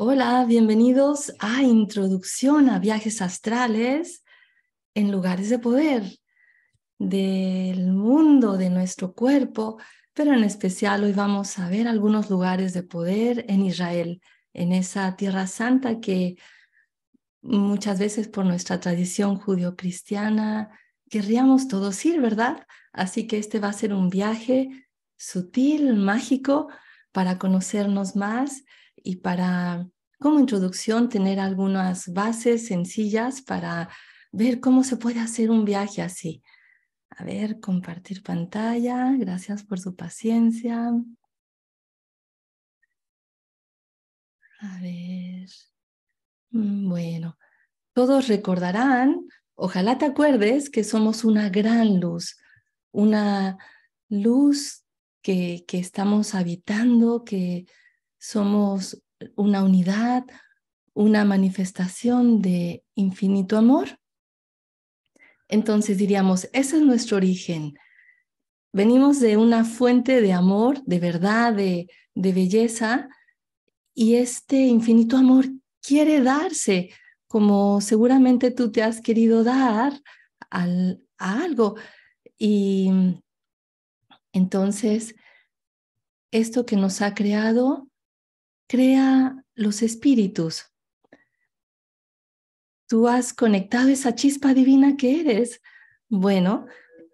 Hola, bienvenidos a Introducción a Viajes Astrales en lugares de poder del mundo, de nuestro cuerpo, pero en especial hoy vamos a ver algunos lugares de poder en Israel, en esa tierra santa que muchas veces por nuestra tradición judio-cristiana querríamos todos ir, ¿verdad? Así que este va a ser un viaje sutil, mágico, para conocernos más y para, como introducción, tener algunas bases sencillas para ver cómo se puede hacer un viaje así. A ver, compartir pantalla. Gracias por su paciencia. A ver. Mm, bueno, todos recordarán, ojalá te acuerdes que somos una gran luz, una luz que, que estamos habitando, que somos una unidad, una manifestación de infinito amor. Entonces diríamos, ese es nuestro origen. Venimos de una fuente de amor, de verdad, de, belleza, y este infinito amor quiere darse, como seguramente tú te has querido dar al, a algo. Y entonces, esto que nos ha creado crea los espíritus. Tú has conectado esa chispa divina que eres. Bueno,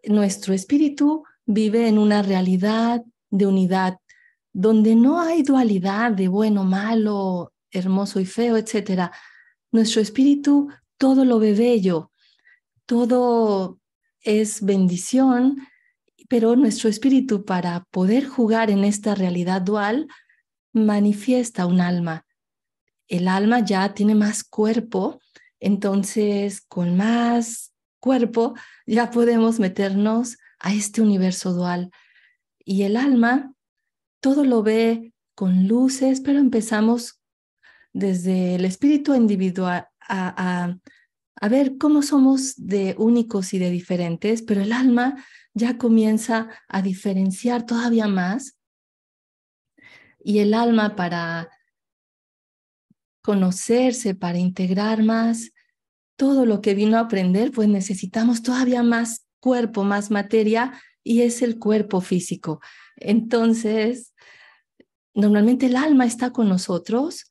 nuestro espíritu vive en una realidad de unidad, donde no hay dualidad de bueno, malo, hermoso y feo, etc. Nuestro espíritu todo lo ve bello, todo es bendición, pero nuestro espíritu para poder jugar en esta realidad dual manifiesta un alma. El alma ya tiene más cuerpo, entonces con más cuerpo ya podemos meternos a este universo dual. Y el alma todo lo ve con luces, pero empezamos desde el espíritu individual a, a, ver cómo somos de únicos y de diferentes, pero el alma ya comienza a diferenciar todavía más y el alma para conocerse, para integrar más todo lo que vino a aprender, pues necesitamos todavía más cuerpo, más materia y es el cuerpo físico. Entonces, normalmente el alma está con nosotros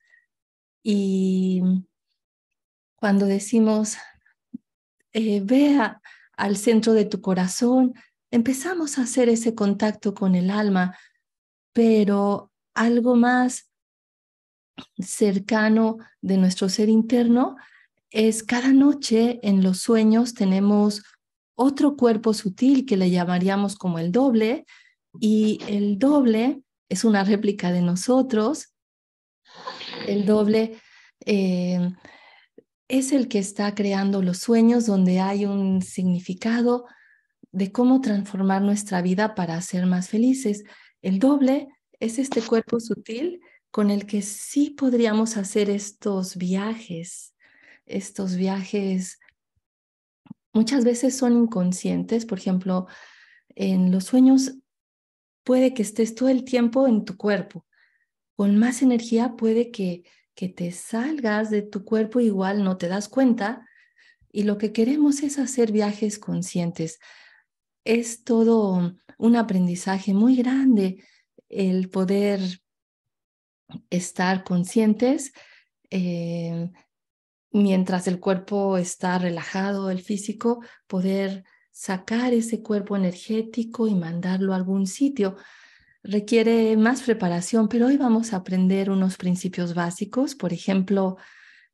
y cuando decimos, eh, vea al centro de tu corazón, empezamos a hacer ese contacto con el alma, pero algo más cercano de nuestro ser interno es cada noche en los sueños tenemos otro cuerpo sutil que le llamaríamos como el doble y el doble es una réplica de nosotros. El doble eh, es el que está creando los sueños donde hay un significado de cómo transformar nuestra vida para ser más felices. El doble es este cuerpo sutil con el que sí podríamos hacer estos viajes, estos viajes muchas veces son inconscientes, por ejemplo, en los sueños puede que estés todo el tiempo en tu cuerpo, con más energía puede que, que te salgas de tu cuerpo, igual no te das cuenta, y lo que queremos es hacer viajes conscientes. Es todo un aprendizaje muy grande el poder estar conscientes eh, mientras el cuerpo está relajado, el físico, poder sacar ese cuerpo energético y mandarlo a algún sitio. Requiere más preparación, pero hoy vamos a aprender unos principios básicos, por ejemplo,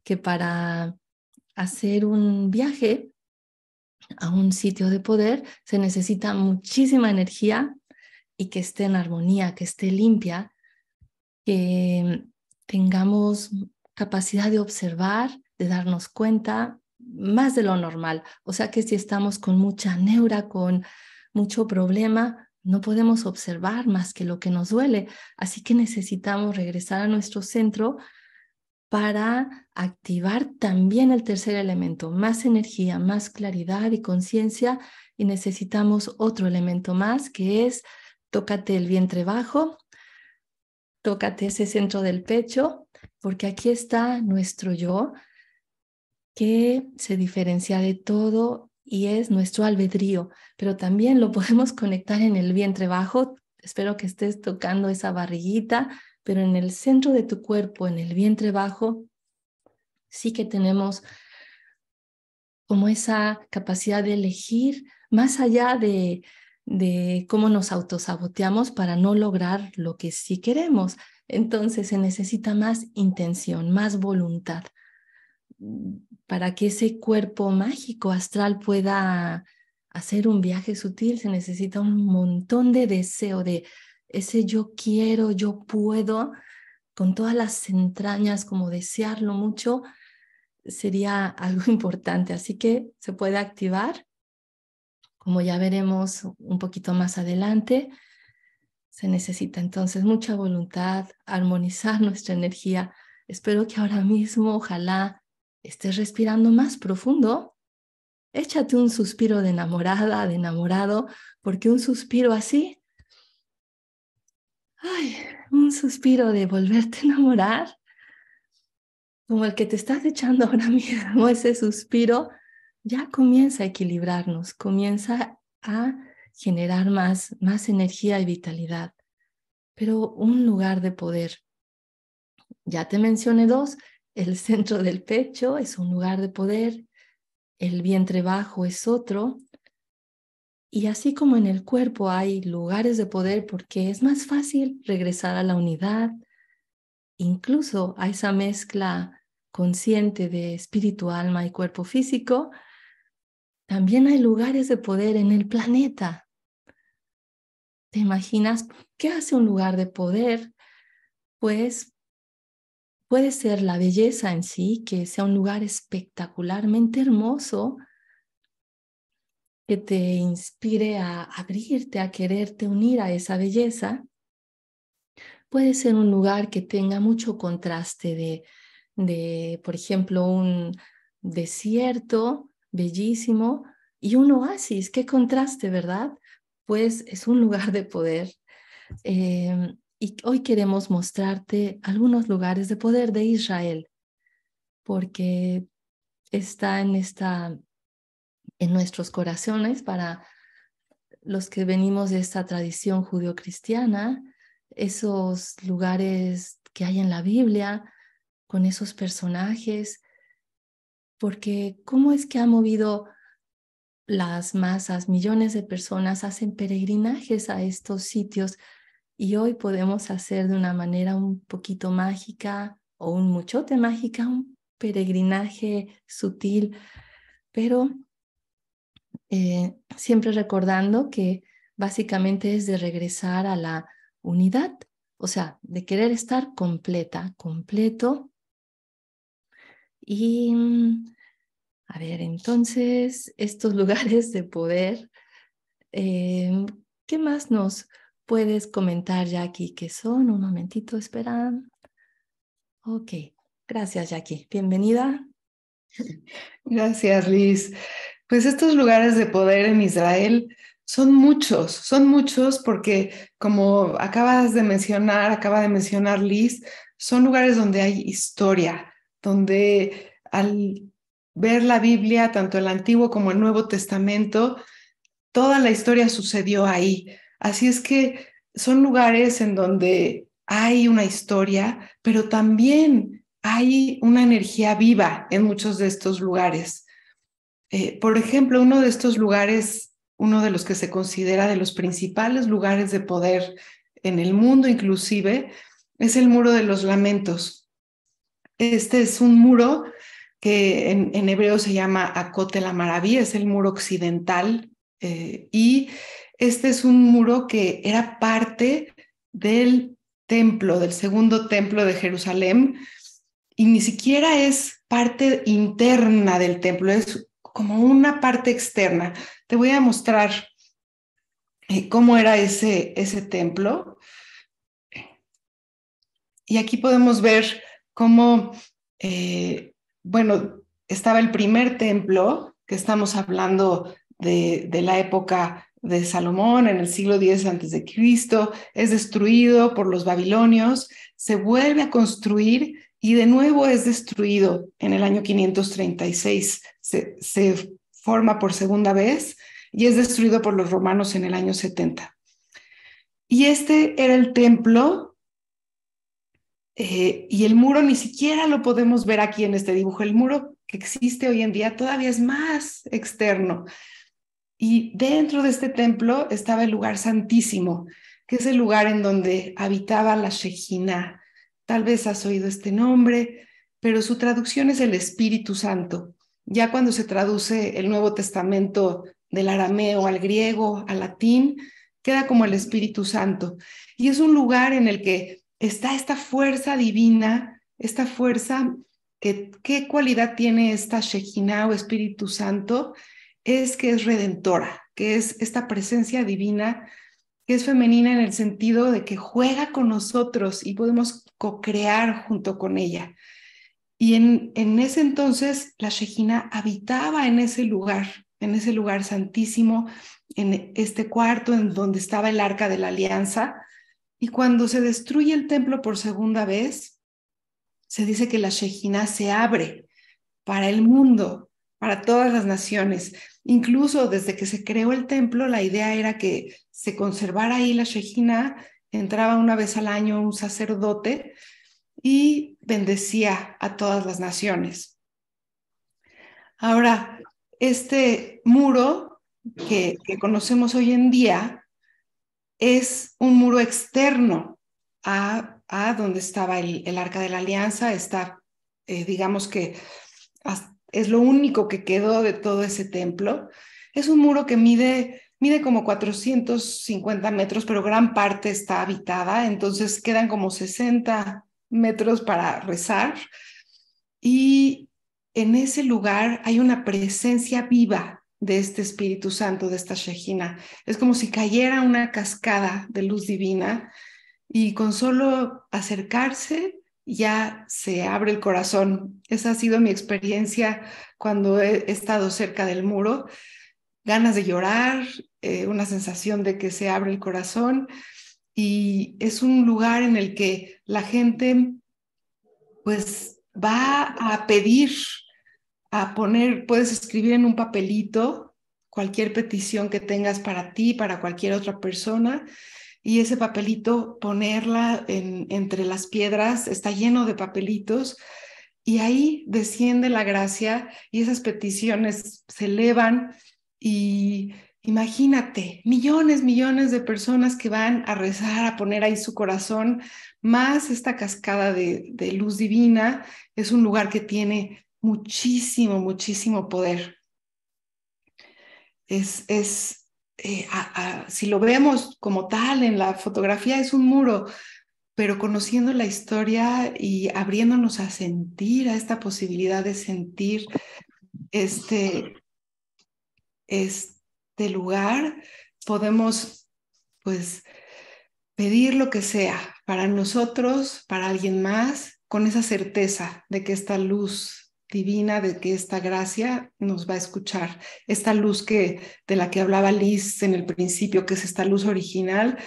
que para hacer un viaje a un sitio de poder se necesita muchísima energía y que esté en armonía, que esté limpia, que tengamos capacidad de observar, de darnos cuenta más de lo normal. O sea que si estamos con mucha neura, con mucho problema, no podemos observar más que lo que nos duele. Así que necesitamos regresar a nuestro centro para activar también el tercer elemento, más energía, más claridad y conciencia. Y necesitamos otro elemento más que es tócate el vientre bajo, tócate ese centro del pecho, porque aquí está nuestro yo que se diferencia de todo y es nuestro albedrío, pero también lo podemos conectar en el vientre bajo. Espero que estés tocando esa barriguita, pero en el centro de tu cuerpo, en el vientre bajo, sí que tenemos como esa capacidad de elegir más allá de, de cómo nos autosaboteamos para no lograr lo que sí queremos. Entonces se necesita más intención, más voluntad mm, para que ese cuerpo mágico astral pueda hacer un viaje sutil. Se necesita un montón de deseo, de ese yo quiero, yo puedo, con todas las entrañas, como desearlo mucho, sería algo importante. Así que se puede activar como ya veremos un poquito más adelante, se necesita entonces mucha voluntad, armonizar nuestra energía. Espero que ahora mismo, ojalá, estés respirando más profundo. Échate un suspiro de enamorada, de enamorado, porque un suspiro así, ay, un suspiro de volverte a enamorar, como el que te estás echando ahora mismo, ese suspiro, ya comienza a equilibrarnos, comienza a generar más, más energía y vitalidad, pero un lugar de poder. Ya te mencioné dos, el centro del pecho es un lugar de poder, el vientre bajo es otro, y así como en el cuerpo hay lugares de poder porque es más fácil regresar a la unidad, incluso a esa mezcla consciente de espíritu, alma y cuerpo físico, también hay lugares de poder en el planeta. ¿Te imaginas qué hace un lugar de poder? Pues puede ser la belleza en sí, que sea un lugar espectacularmente hermoso, que te inspire a abrirte, a quererte unir a esa belleza. Puede ser un lugar que tenga mucho contraste de, de por ejemplo, un desierto bellísimo y un oasis. Qué contraste, ¿verdad? Pues es un lugar de poder. Eh, y hoy queremos mostrarte algunos lugares de poder de Israel, porque está en, esta, en nuestros corazones para los que venimos de esta tradición judeocristiana cristiana esos lugares que hay en la Biblia, con esos personajes porque ¿cómo es que ha movido las masas, millones de personas hacen peregrinajes a estos sitios y hoy podemos hacer de una manera un poquito mágica o un muchote mágica, un peregrinaje sutil, pero eh, siempre recordando que básicamente es de regresar a la unidad, o sea, de querer estar completa, completo y, mm, a ver, entonces, estos lugares de poder, em, ¿qué más nos puedes comentar, Jackie? ¿Qué son? Un momentito, esperan. Ok, gracias, Jackie. Bienvenida. Gracias, Liz. Pues estos lugares de poder en Israel son muchos, son muchos porque como acabas de mencionar, acaba de mencionar Liz, son lugares donde hay historia, donde al ver la Biblia, tanto el Antiguo como el Nuevo Testamento, toda la historia sucedió ahí. Así es que son lugares en donde hay una historia, pero también hay una energía viva en muchos de estos lugares. Eh, por ejemplo, uno de estos lugares, uno de los que se considera de los principales lugares de poder en el mundo inclusive, es el Muro de los Lamentos. Este es un muro que en, hebreo se llama Acote la es el muro occidental eh, y este es un muro que era parte del templo, del segundo templo de Jerusalén y ni siquiera es parte interna del templo, es como una parte externa. Te voy a mostrar eh, cómo era ese, ese templo. Y aquí podemos ver como eh, bueno, estaba el primer templo, que estamos hablando de, la época de Salomón en el siglo X antes de Cristo, es destruido por los babilonios, se vuelve a construir y de nuevo es destruido en el año 536, se, se forma por segunda vez y es destruido por los romanos en el año 70. Y este era el templo eh, y el muro ni siquiera lo podemos ver aquí en este dibujo. El muro que existe hoy en día todavía es más externo. Y dentro de este templo estaba el lugar santísimo, que es el lugar en donde habitaba la Shejina. Tal vez has oído este nombre, pero su traducción es el Espíritu Santo. Ya cuando se traduce el Nuevo Testamento del arameo al griego, al latín, queda como el Espíritu Santo. Y es un lugar en el que está esta fuerza divina, esta fuerza que qué cualidad tiene esta shekinah o Espíritu Santo, es que es redentora, que es esta presencia divina, que es femenina en el sentido de que juega con nosotros y podemos co-crear junto con ella. Y en, ese entonces la Shejina habitaba en ese lugar, en ese lugar santísimo, en este cuarto en donde estaba el arca de la alianza, y cuando se destruye el templo por segunda vez, se dice que la Shejina se abre para el mundo, para todas las naciones. Incluso desde que se creó el templo, la idea era que se conservara ahí la Shejina, entraba una vez al año un sacerdote y bendecía a todas las naciones. Ahora, este muro que, que conocemos hoy en día, es un muro externo a, donde estaba el, arca de la alianza, está, eh, digamos que es lo único que quedó de todo ese templo. Es un muro que mide, mide como 450 metros, pero gran parte está habitada, entonces quedan como 60 metros para rezar. Y en ese lugar hay una presencia viva de este Espíritu Santo, de esta Shejina. Es como si cayera una cascada de luz divina y con solo acercarse ya se abre el corazón. Esa ha sido mi experiencia cuando he estado cerca del muro. Ganas de llorar, eh, una sensación de que se abre el corazón y es un lugar en el que la gente pues va a pedir a poner, puedes escribir en un papelito cualquier petición que tengas para ti, para cualquier otra persona, y ese papelito ponerla en, entre las piedras, está lleno de papelitos, y ahí desciende la gracia y esas peticiones se elevan y Imagínate, millones, millones de personas que van a rezar, a poner ahí su corazón, más esta cascada de, de, luz divina. Es un lugar que tiene muchísimo, muchísimo poder. Es, eh, si lo vemos como tal en la fotografía, es un muro, pero conociendo la historia y abriéndonos a sentir, a esta posibilidad de sentir este, este lugar, podemos pues pedir lo que sea para nosotros, para alguien más, con esa certeza de que esta luz divina de que esta gracia nos va a escuchar. Esta luz que de la que hablaba Liz en el principio, que es esta luz original,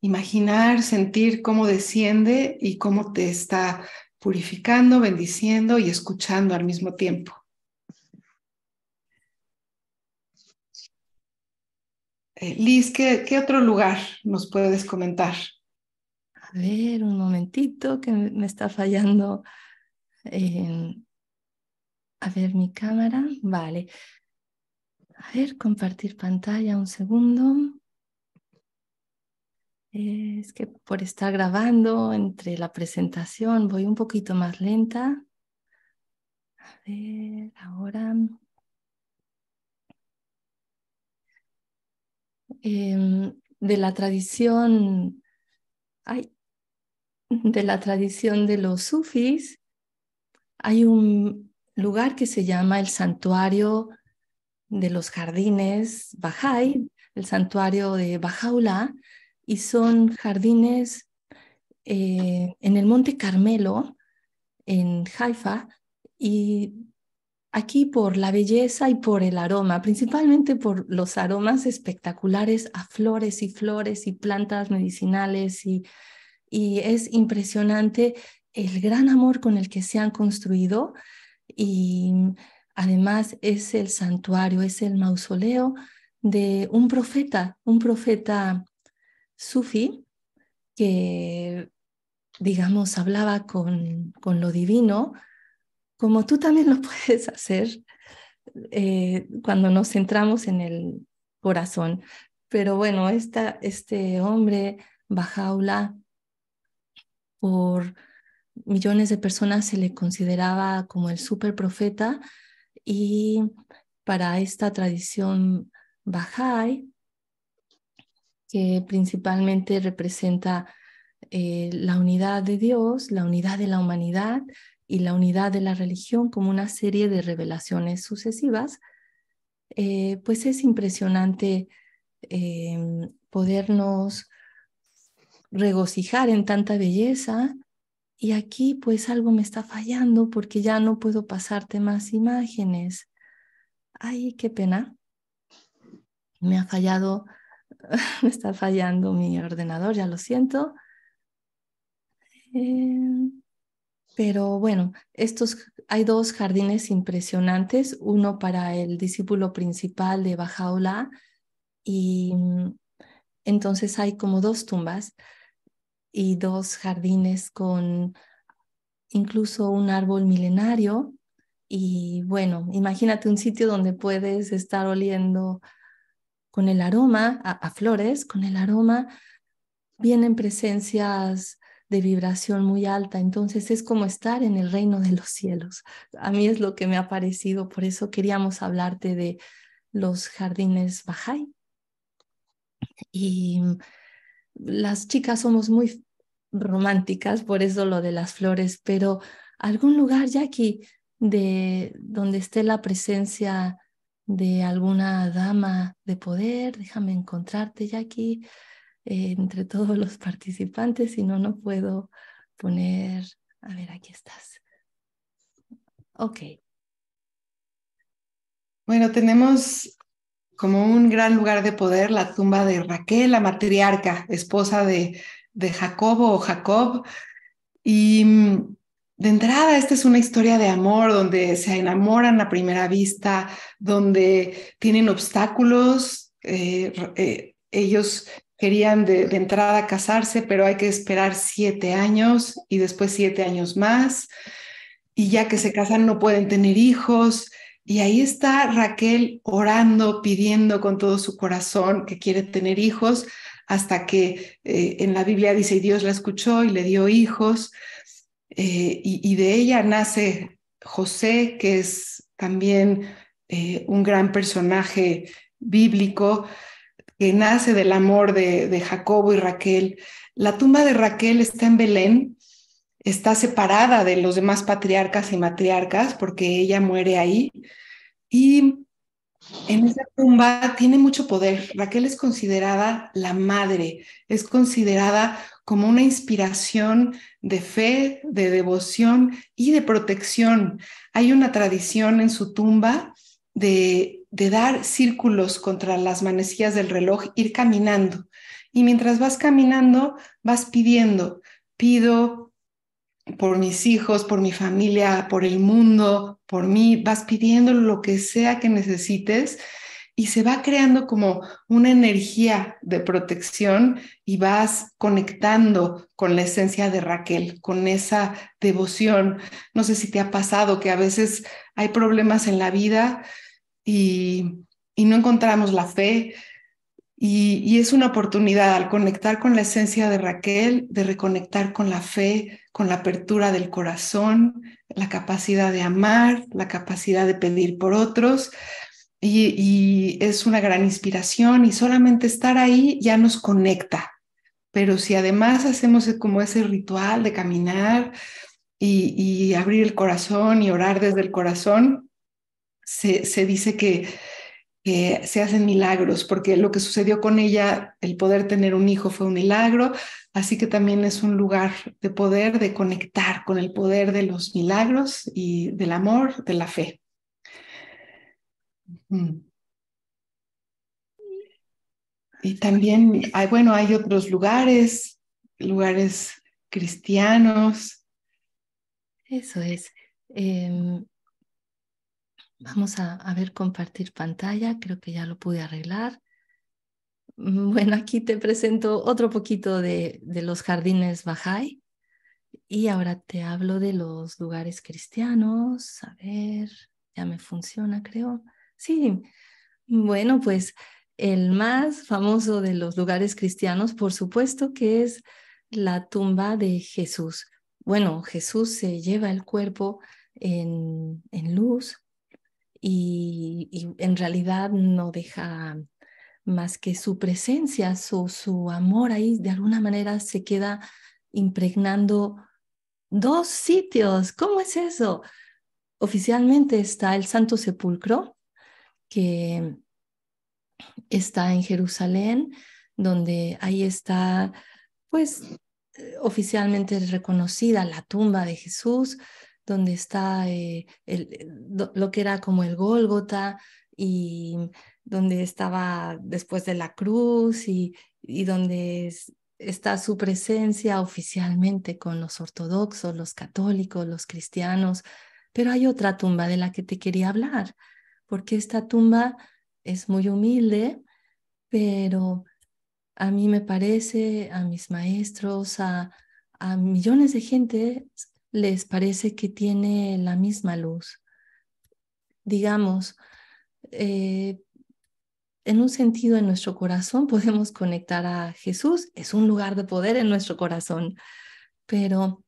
imaginar, sentir cómo desciende y cómo te está purificando, bendiciendo y escuchando al mismo tiempo. Eh, Liz, ¿qué, otro lugar nos puedes comentar? A ver, un momentito que me está fallando. en eh, a ver mi cámara, vale. A ver, compartir pantalla un segundo. Es que por estar grabando entre la presentación voy un poquito más lenta. A ver, ahora. Em, de la tradición, de la tradición de los sufis, hay un lugar que se llama el santuario de los jardines Bahá'í, el santuario de Bajaula, y son jardines eh, en el Monte Carmelo, en Haifa, y aquí por la belleza y por el aroma, principalmente por los aromas espectaculares a flores y flores y plantas medicinales, y, y es impresionante el gran amor con el que se han construido y además es el santuario, es el mausoleo de un profeta, un profeta sufi que, digamos, hablaba con, lo divino, como tú también lo puedes hacer eh, cuando nos centramos en el corazón. Pero bueno, esta, este hombre, Bajaula, por millones de personas se le consideraba como el super profeta y para esta tradición Bahá'í, que principalmente representa eh, la unidad de Dios, la unidad de la humanidad y la unidad de la religión como una serie de revelaciones sucesivas, eh, pues es impresionante eh, podernos regocijar en tanta belleza y aquí pues algo me está fallando porque ya no puedo pasarte más imágenes. Ay, qué pena. Me ha fallado, me está fallando mi ordenador, ya lo siento. Eh, pero bueno, estos hay dos jardines impresionantes, uno para el discípulo principal de Bajaola y mm, entonces hay como dos tumbas y dos jardines con incluso un árbol milenario. Y bueno, imagínate un sitio donde puedes estar oliendo con el aroma, a, flores, con el aroma, vienen presencias de vibración muy alta, entonces es como estar en el reino de los cielos. A mí es lo que me ha parecido, por eso queríamos hablarte de los jardines Bahá'í. Y las chicas somos muy románticas, por eso lo de las flores, pero algún lugar, Jackie, de donde esté la presencia de alguna dama de poder, déjame encontrarte, Jackie, eh, entre todos los participantes, si no, no puedo poner, a ver, aquí estás. Ok. Bueno, tenemos como un gran lugar de poder la tumba de Raquel, la matriarca, esposa de, de Jacobo o Jacob. Y mm, de entrada, esta es una historia de amor donde se enamoran a primera vista, donde tienen obstáculos. Eh, eh, ellos querían de, entrada casarse, pero hay que esperar siete años y después siete años más. Y ya que se casan no pueden tener hijos. Y ahí está Raquel orando, pidiendo con todo su corazón que quiere tener hijos, hasta que eh, en la Biblia dice, Dios la escuchó y le dio hijos, eh, y, de ella nace José, que es también eh, un gran personaje bíblico, que nace del amor de, de Jacobo y Raquel. La tumba de Raquel está en Belén, está separada de los demás patriarcas y matriarcas porque ella muere ahí. Y en esa tumba tiene mucho poder. Raquel es considerada la madre, es considerada como una inspiración de fe, de devoción y de protección. Hay una tradición en su tumba de, de dar círculos contra las manecillas del reloj, ir caminando. Y mientras vas caminando, vas pidiendo, pido por mis hijos, por mi familia, por el mundo, por mí, vas pidiendo lo que sea que necesites y se va creando como una energía de protección y vas conectando con la esencia de Raquel, con esa devoción. No sé si te ha pasado que a veces hay problemas en la vida y, y no encontramos la fe, y, es una oportunidad al conectar con la esencia de Raquel, de reconectar con la fe, con la apertura del corazón, la capacidad de amar, la capacidad de pedir por otros. Y, es una gran inspiración y solamente estar ahí ya nos conecta. Pero si además hacemos como ese ritual de caminar y, abrir el corazón y orar desde el corazón, se dice que se hacen milagros, porque lo que sucedió con ella, el poder tener un hijo fue un milagro, así que también es un lugar de poder, de conectar con el poder de los milagros y del amor, de la fe. Y también, hay, bueno, hay otros lugares, lugares cristianos. Eso es. Em, Vamos a, ver compartir pantalla, creo que ya lo pude arreglar. Mm, bueno, aquí te presento otro poquito de, los jardines Bahá'í y ahora te hablo de los lugares cristianos. A ver, ya me funciona, creo. Sí, bueno, pues el más famoso de los lugares cristianos, por supuesto, que es la tumba de Jesús. Bueno, Jesús se lleva el cuerpo en, en luz y, en realidad no deja más que su presencia, su, su amor ahí de alguna manera se queda impregnando dos sitios. ¿Cómo es eso? Oficialmente está el Santo Sepulcro, que está en Jerusalén, donde ahí está, pues, eh, oficialmente reconocida la tumba de Jesús, donde está eh, el, eh, lo que era como el Gólgota y donde estaba después de la cruz y, donde está su presencia oficialmente con los ortodoxos, los católicos, los cristianos. Pero hay otra tumba de la que te quería hablar, porque esta tumba es muy humilde, pero a mí me parece, a mis maestros, a, a millones de gente les parece que tiene la misma luz. Digamos, eh, en un sentido en nuestro corazón podemos conectar a Jesús, es un lugar de poder en nuestro corazón, pero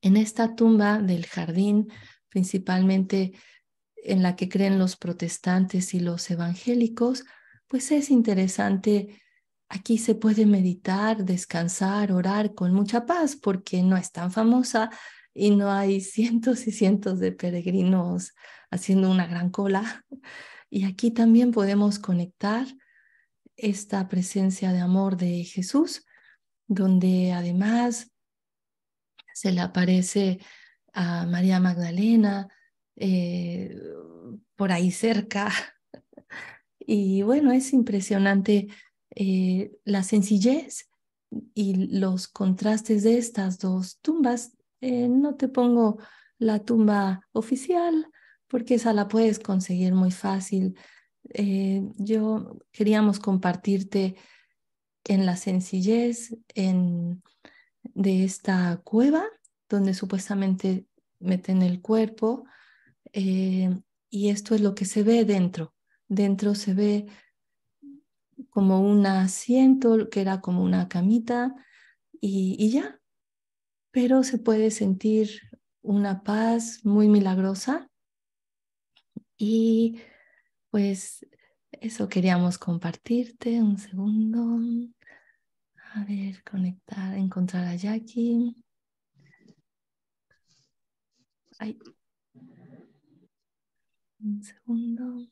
en esta tumba del jardín, principalmente en la que creen los protestantes y los evangélicos, pues es interesante Aquí se puede meditar, descansar, orar con mucha paz porque no es tan famosa y no hay cientos y cientos de peregrinos haciendo una gran cola. Y aquí también podemos conectar esta presencia de amor de Jesús, donde además se le aparece a María Magdalena eh, por ahí cerca. Y bueno, es impresionante eh, la sencillez y los contrastes de estas dos tumbas. Eh, no te pongo la tumba oficial porque esa la puedes conseguir muy fácil. Eh, yo queríamos compartirte en la sencillez de esta cueva donde supuestamente meten el cuerpo y esto es lo que se ve dentro. Dentro se ve como un asiento que era como una camita y, ya. Pero se puede sentir una paz muy milagrosa y pues eso queríamos compartirte un segundo. A ver, conectar, encontrar a Jackie. Un segundo.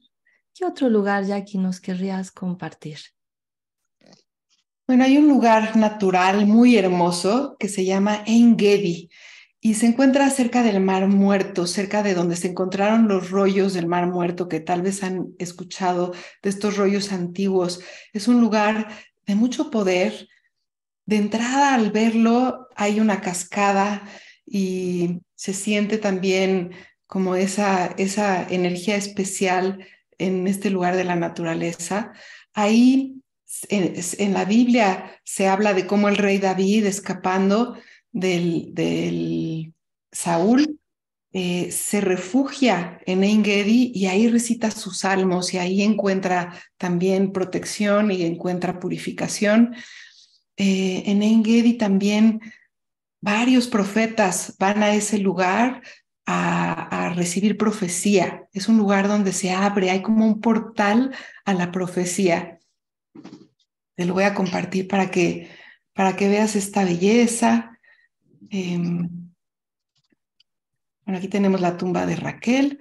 ¿Qué otro lugar, Jackie, nos querrías compartir? Bueno, hay un lugar natural muy hermoso que se llama Engedi y se encuentra cerca del Mar Muerto, cerca de donde se encontraron los rollos del Mar Muerto, que tal vez han escuchado de estos rollos antiguos. Es un lugar de mucho poder. De entrada al verlo hay una cascada y se siente también como esa, esa energía especial en este lugar de la naturaleza, ahí en, la Biblia se habla de cómo el rey David, escapando del, Saúl, eh, se refugia en Engedi y ahí recita sus salmos y ahí encuentra también protección y encuentra purificación. Eh, en Engedi también varios profetas van a ese lugar, a, recibir profecía. Es un lugar donde se abre, hay como un portal a la profecía. Te lo voy a compartir para que, para que veas esta belleza. Em, bueno, aquí tenemos la tumba de Raquel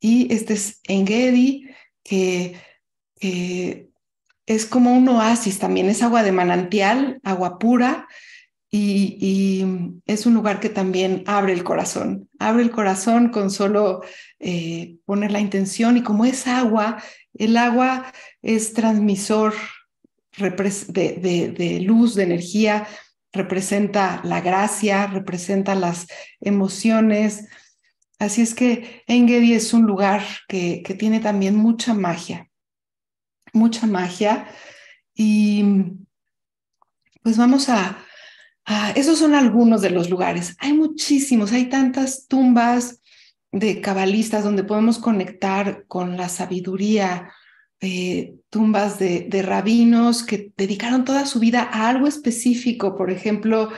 y este es Engedi, que es como un oasis también, es agua de manantial, agua pura, y, es un lugar que también abre el corazón, abre el corazón con solo eh, poner la intención y como es agua, el agua es transmisor de, luz, de energía, representa la gracia, representa las emociones. Así es que Engedi es un lugar que, que tiene también mucha magia, mucha magia. Y pues vamos a, Ah, esos son algunos de los lugares. Hay muchísimos, hay tantas tumbas de cabalistas donde podemos conectar con la sabiduría, eh, tumbas de, rabinos que dedicaron toda su vida a algo específico, por ejemplo,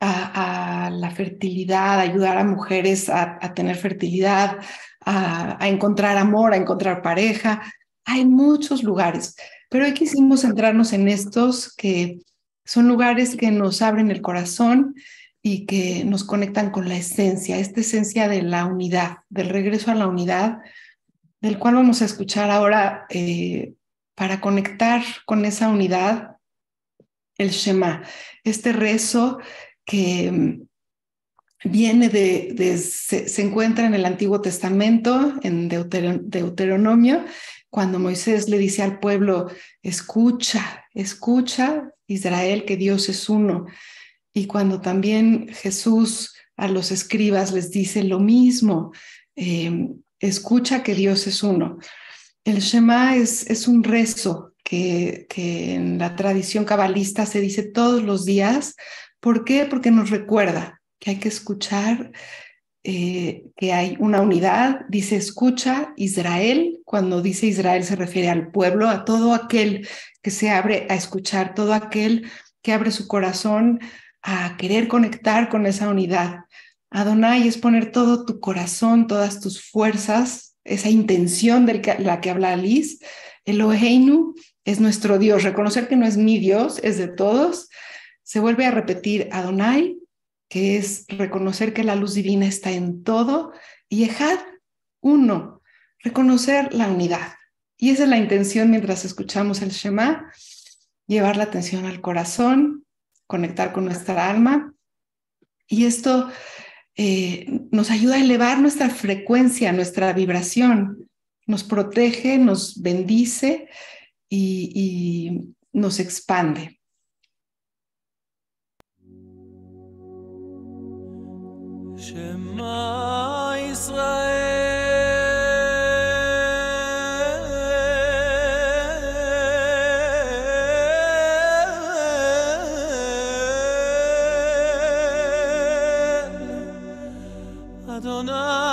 a, la fertilidad, ayudar a mujeres a, tener fertilidad, a, a encontrar amor, a encontrar pareja. Hay muchos lugares, pero hoy quisimos centrarnos en estos que son lugares que nos abren el corazón y que nos conectan con la esencia, esta esencia de la unidad, del regreso a la unidad, del cual vamos a escuchar ahora eh, para conectar con esa unidad el Shema, este rezo que mm, viene de, se, encuentra en el Antiguo Testamento, en Deuteronomio, cuando Moisés le dice al pueblo, escucha, escucha Israel, que Dios es uno. Y cuando también Jesús a los escribas les dice lo mismo, em, escucha que Dios es uno. El Shema es, es un rezo que, que en la tradición cabalista se dice todos los días. ¿Por qué? Porque nos recuerda que hay que escuchar eh, que hay una unidad, dice escucha Israel, cuando dice Israel se refiere al pueblo, a todo aquel que se abre a escuchar, todo aquel que abre su corazón a querer conectar con esa unidad. Adonai es poner todo tu corazón, todas tus fuerzas, esa intención de la que habla Alice. Eloheinu es nuestro Dios. Reconocer que no es mi Dios, es de todos. Se vuelve a repetir Adonai que es reconocer que la luz divina está en todo, y dejar uno, reconocer la unidad. Y esa es la intención mientras escuchamos el Shema, llevar la atención al corazón, conectar con nuestra alma. Y esto eh, nos ayuda a elevar nuestra frecuencia, nuestra vibración, nos protege, nos bendice y nos expande. Adonai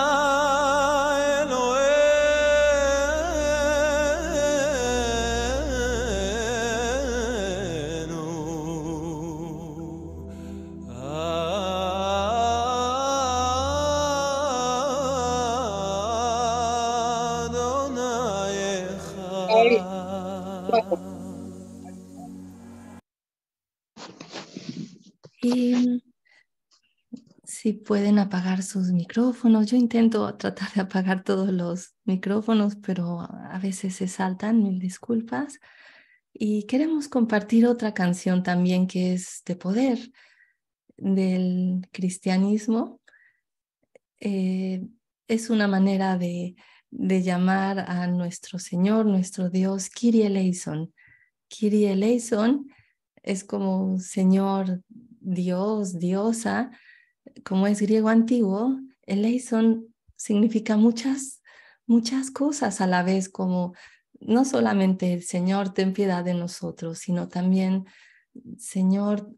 pueden apagar sus micrófonos. Yo intento tratar de apagar todos los micrófonos, pero a veces se saltan, mil disculpas. Y queremos compartir otra canción también que es de poder del cristianismo. Eh, es una manera de, llamar a nuestro Señor, nuestro Dios, Kiri eleison. Kiri eleison es como Señor, Dios, Diosa, como es griego antiguo, eleison significa muchas, muchas cosas a la vez, como no solamente el Señor, ten piedad de nosotros, sino también Señor,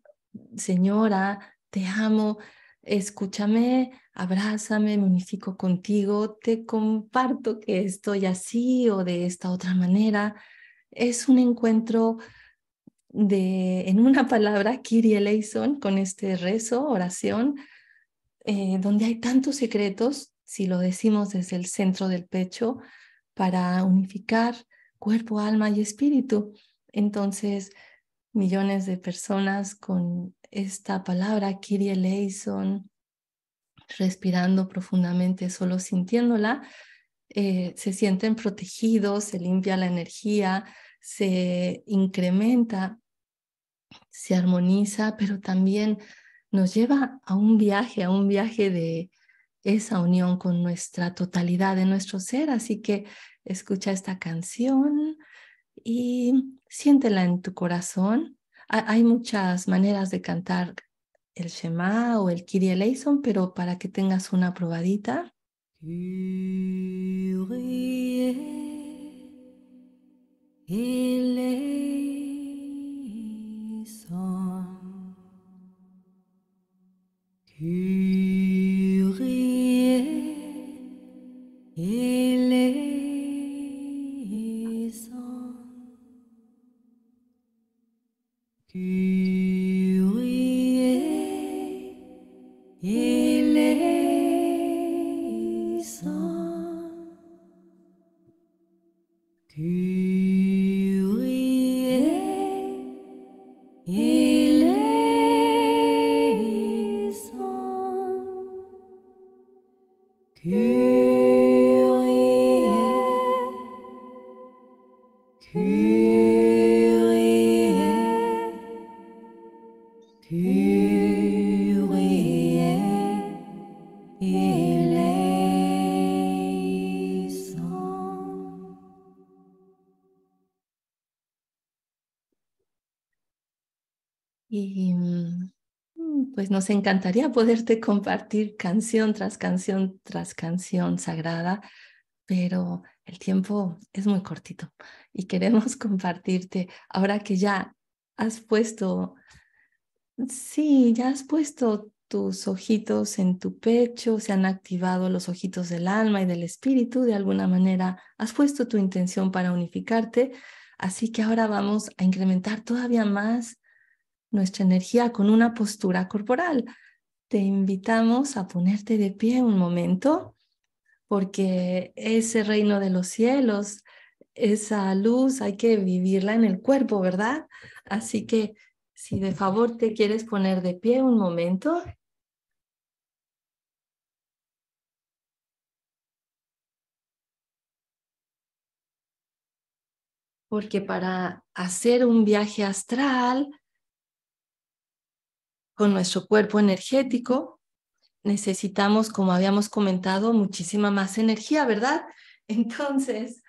Señora, te amo, escúchame, abrázame, me unifico contigo, te comparto que estoy así o de esta otra manera. Es un encuentro de, en una palabra, Kiri eleison, con este rezo, oración, eh, donde hay tantos secretos, si lo decimos desde el centro del pecho, para unificar cuerpo, alma y espíritu. Entonces, millones de personas con esta palabra, Kirie eleison, respirando profundamente, solo sintiéndola, eh, se sienten protegidos, se limpia la energía, se incrementa, se armoniza, pero también nos lleva a un viaje, a un viaje de esa unión con nuestra totalidad de nuestro ser. Así que escucha esta canción y siéntela en tu corazón. Hay muchas maneras de cantar el Shema o el Kiri Eleison, pero para que tengas una probadita. Purée et nos encantaría poderte compartir canción tras canción tras canción sagrada, pero el tiempo es muy cortito y queremos compartirte ahora que ya has puesto, sí, ya has puesto tus ojitos en tu pecho, se han activado los ojitos del alma y del espíritu, de alguna manera has puesto tu intención para unificarte, así que ahora vamos a incrementar todavía más nuestra energía con una postura corporal. Te invitamos a ponerte de pie un momento porque ese reino de los cielos, esa luz, hay que vivirla en el cuerpo, ¿verdad? Así que si de favor te quieres poner de pie un momento. Porque para hacer un viaje astral con nuestro cuerpo energético, necesitamos, como habíamos comentado, muchísima más energía, ¿verdad? Entonces,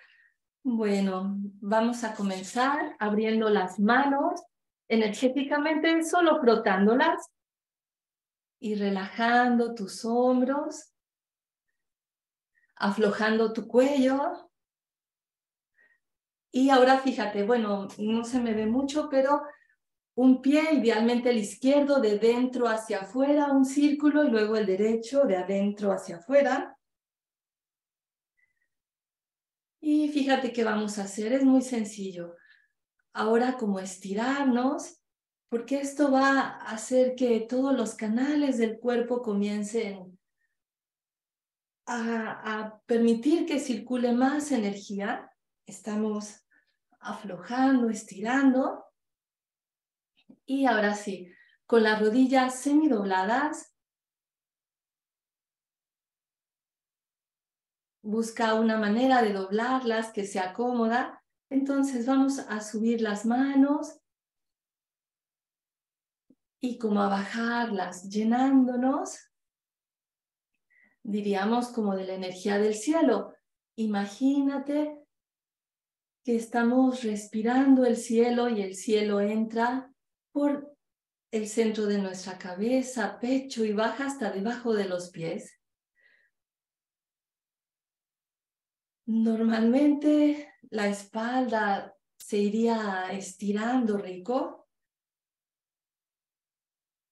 bueno, vamos a comenzar abriendo las manos energéticamente, solo frotándolas y relajando tus hombros, aflojando tu cuello. Y ahora fíjate, bueno, no se me ve mucho, pero un pie, idealmente el izquierdo, de dentro hacia afuera, un círculo, y luego el derecho de adentro hacia afuera. Y fíjate qué vamos a hacer, es muy sencillo. Ahora como estirarnos, porque esto va a hacer que todos los canales del cuerpo comiencen a, a permitir que circule más energía. Estamos aflojando, estirando. Y ahora sí, con las rodillas semidobladas, busca una manera de doblarlas que se acomoda. Entonces vamos a subir las manos y como a bajarlas, llenándonos, diríamos como de la energía del cielo. Imagínate que estamos respirando el cielo y el cielo entra por el centro de nuestra cabeza, pecho y baja hasta debajo de los pies. Normalmente la espalda se iría estirando rico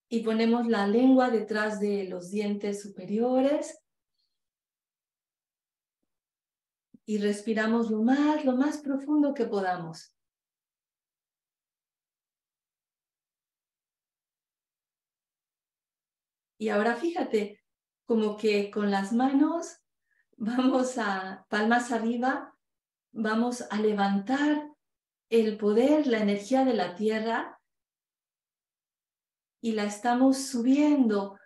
y ponemos la lengua detrás de los dientes superiores y respiramos lo más, lo más profundo que podamos. Y ahora fíjate, como que con las manos vamos a, palmas arriba, vamos a levantar el poder, la energía de la tierra y la estamos subiendo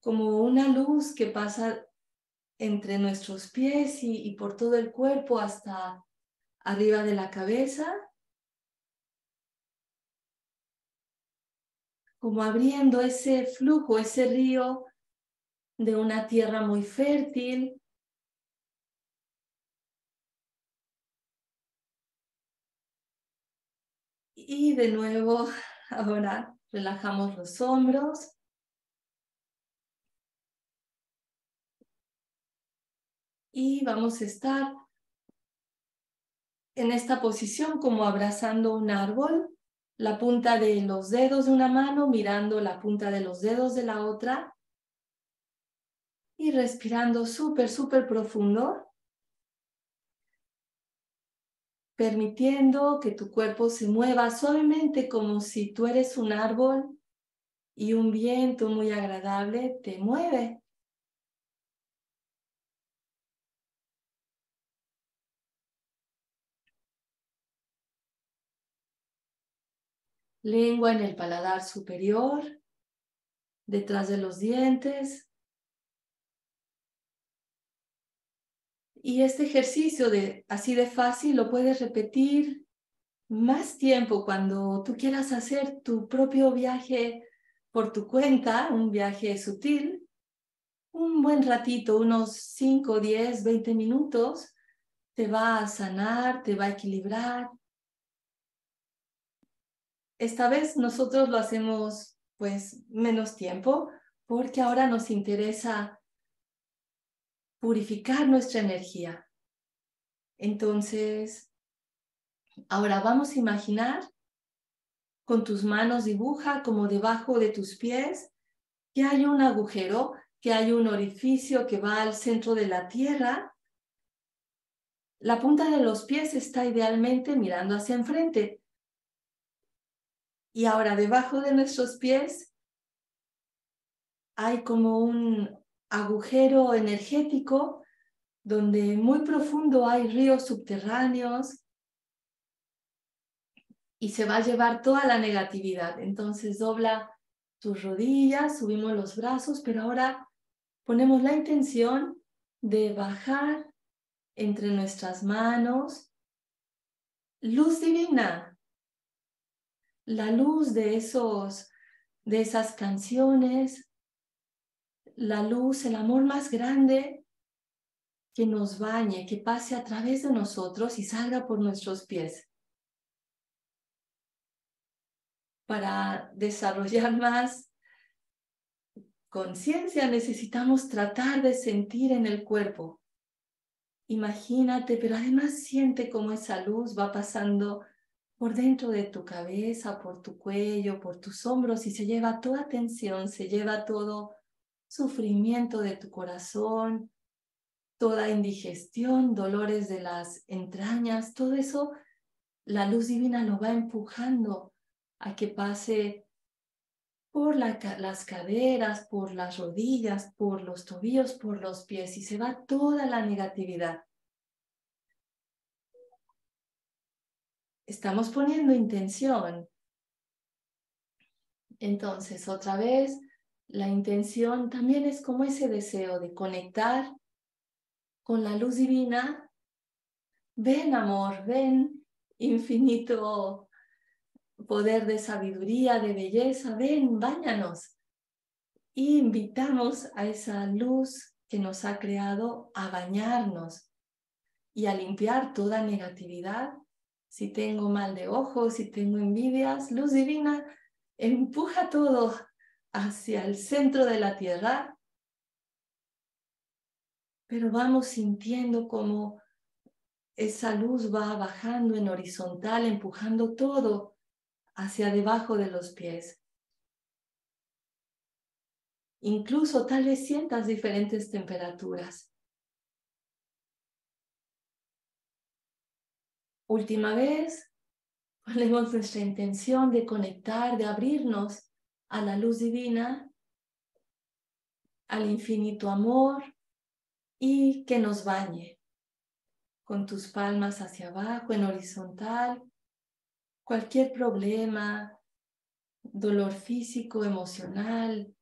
como una luz que pasa entre nuestros pies y, por todo el cuerpo hasta arriba de la cabeza como abriendo ese flujo, ese río de una tierra muy fértil. Y de nuevo, ahora relajamos los hombros. Y vamos a estar en esta posición como abrazando un árbol la punta de los dedos de una mano mirando la punta de los dedos de la otra y respirando súper, súper profundo, permitiendo que tu cuerpo se mueva suavemente como si tú eres un árbol y un viento muy agradable te mueve. lengua en el paladar superior, detrás de los dientes. Y este ejercicio de así de fácil lo puedes repetir más tiempo cuando tú quieras hacer tu propio viaje por tu cuenta, un viaje sutil, un buen ratito, unos 5, 10, 20 minutos, te va a sanar, te va a equilibrar, esta vez nosotros lo hacemos pues menos tiempo porque ahora nos interesa purificar nuestra energía. Entonces, ahora vamos a imaginar con tus manos dibuja como debajo de tus pies que hay un agujero, que hay un orificio que va al centro de la tierra. La punta de los pies está idealmente mirando hacia enfrente y ahora debajo de nuestros pies hay como un agujero energético donde muy profundo hay ríos subterráneos y se va a llevar toda la negatividad. Entonces dobla tus rodillas, subimos los brazos, pero ahora ponemos la intención de bajar entre nuestras manos luz divina la luz de, esos, de esas canciones, la luz, el amor más grande que nos bañe, que pase a través de nosotros y salga por nuestros pies. Para desarrollar más conciencia necesitamos tratar de sentir en el cuerpo. Imagínate, pero además siente cómo esa luz va pasando por dentro de tu cabeza, por tu cuello, por tus hombros y se lleva toda tensión, se lleva todo sufrimiento de tu corazón, toda indigestión, dolores de las entrañas, todo eso, la luz divina lo va empujando a que pase por las caderas, por las rodillas, por los tobillos, por los pies y se va toda la negatividad. estamos poniendo intención. Entonces, otra vez, la intención también es como ese deseo de conectar con la luz divina. Ven, amor, ven, infinito poder de sabiduría, de belleza, ven, bañanos invitamos a esa luz que nos ha creado a bañarnos y a limpiar toda negatividad si tengo mal de ojos, si tengo envidias, luz divina empuja todo hacia el centro de la tierra, pero vamos sintiendo como esa luz va bajando en horizontal, empujando todo hacia debajo de los pies. Incluso tal vez sientas diferentes temperaturas. Última vez, ponemos nuestra intención de conectar, de abrirnos a la luz divina, al infinito amor y que nos bañe con tus palmas hacia abajo en horizontal. Cualquier problema, dolor físico, emocional,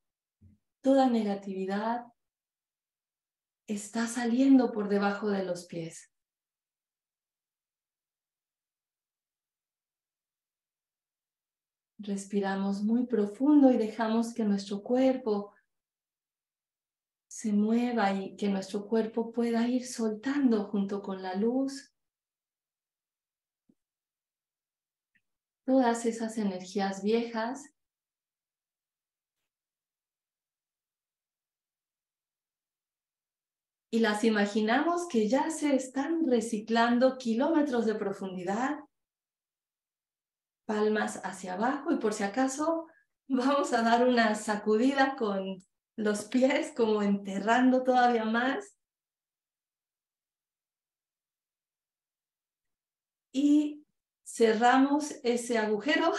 toda negatividad está saliendo por debajo de los pies. Respiramos muy profundo y dejamos que nuestro cuerpo se mueva y que nuestro cuerpo pueda ir soltando junto con la luz todas esas energías viejas y las imaginamos que ya se están reciclando kilómetros de profundidad palmas hacia abajo y por si acaso vamos a dar una sacudida con los pies como enterrando todavía más. Y cerramos ese agujero.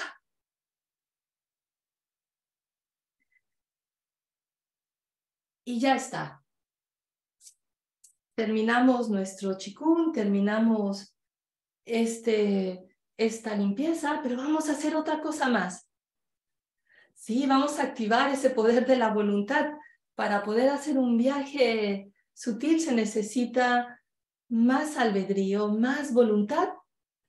Y ya está. Terminamos nuestro chikung terminamos este esta limpieza, pero vamos a hacer otra cosa más. Sí, vamos a activar ese poder de la voluntad. Para poder hacer un viaje sutil se necesita más albedrío, más voluntad,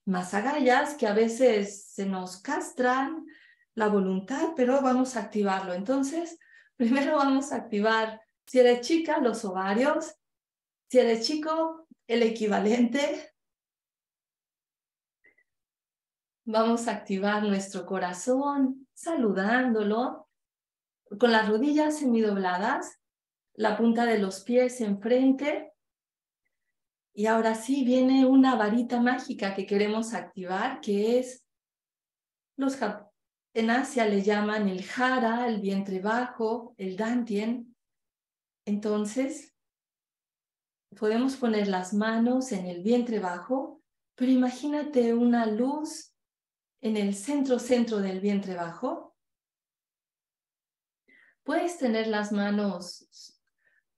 más agallas que a veces se nos castran la voluntad, pero vamos a activarlo. Entonces, primero vamos a activar, si eres chica, los ovarios, si eres chico, el equivalente, Vamos a activar nuestro corazón saludándolo con las rodillas semidobladas, la punta de los pies enfrente. Y ahora sí viene una varita mágica que queremos activar, que es, los en Asia le llaman el jara, el vientre bajo, el dantien. Entonces, podemos poner las manos en el vientre bajo, pero imagínate una luz en el centro centro del vientre bajo. Puedes tener las manos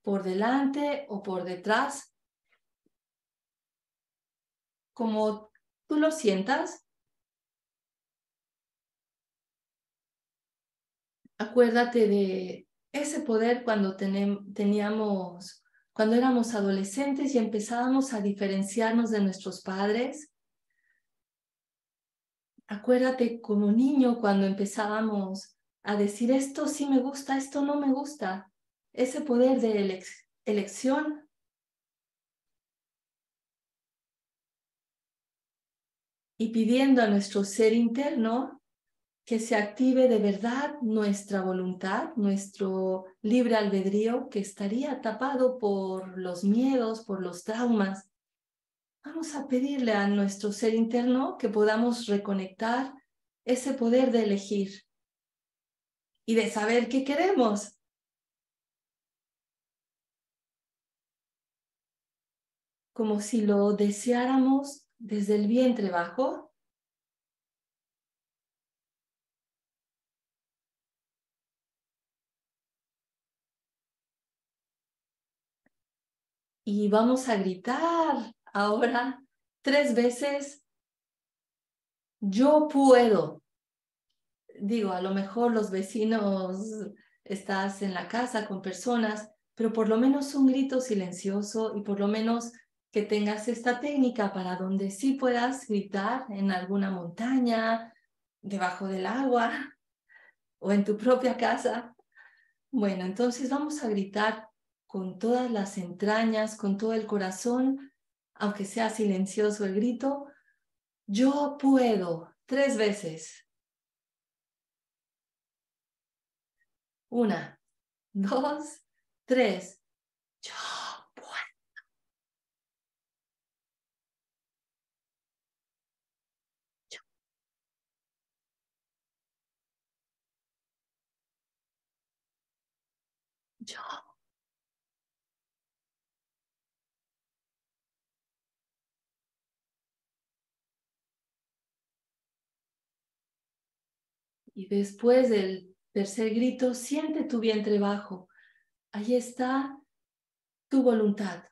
por delante o por detrás, como tú lo sientas. Acuérdate de ese poder cuando teníamos, cuando éramos adolescentes y empezábamos a diferenciarnos de nuestros padres acuérdate como niño cuando empezábamos a decir esto sí me gusta, esto no me gusta. Ese poder de elección. Y pidiendo a nuestro ser interno que se active de verdad nuestra voluntad, nuestro libre albedrío que estaría tapado por los miedos, por los traumas, Vamos a pedirle a nuestro ser interno que podamos reconectar ese poder de elegir y de saber qué queremos. Como si lo deseáramos desde el vientre bajo y vamos a gritar ahora tres veces, yo puedo. Digo, a lo mejor los vecinos, estás en la casa con personas, pero por lo menos un grito silencioso y por lo menos que tengas esta técnica para donde sí puedas gritar en alguna montaña, debajo del agua o en tu propia casa. Bueno, entonces vamos a gritar con todas las entrañas, con todo el corazón, aunque sea silencioso el grito, yo puedo tres veces. Una, dos, tres. Yo puedo. Y después del tercer grito, siente tu vientre bajo. Ahí está tu voluntad.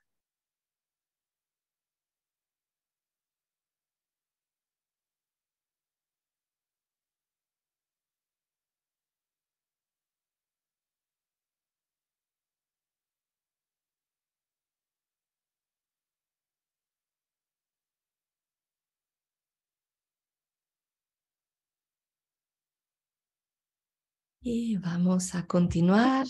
Y vamos a continuar.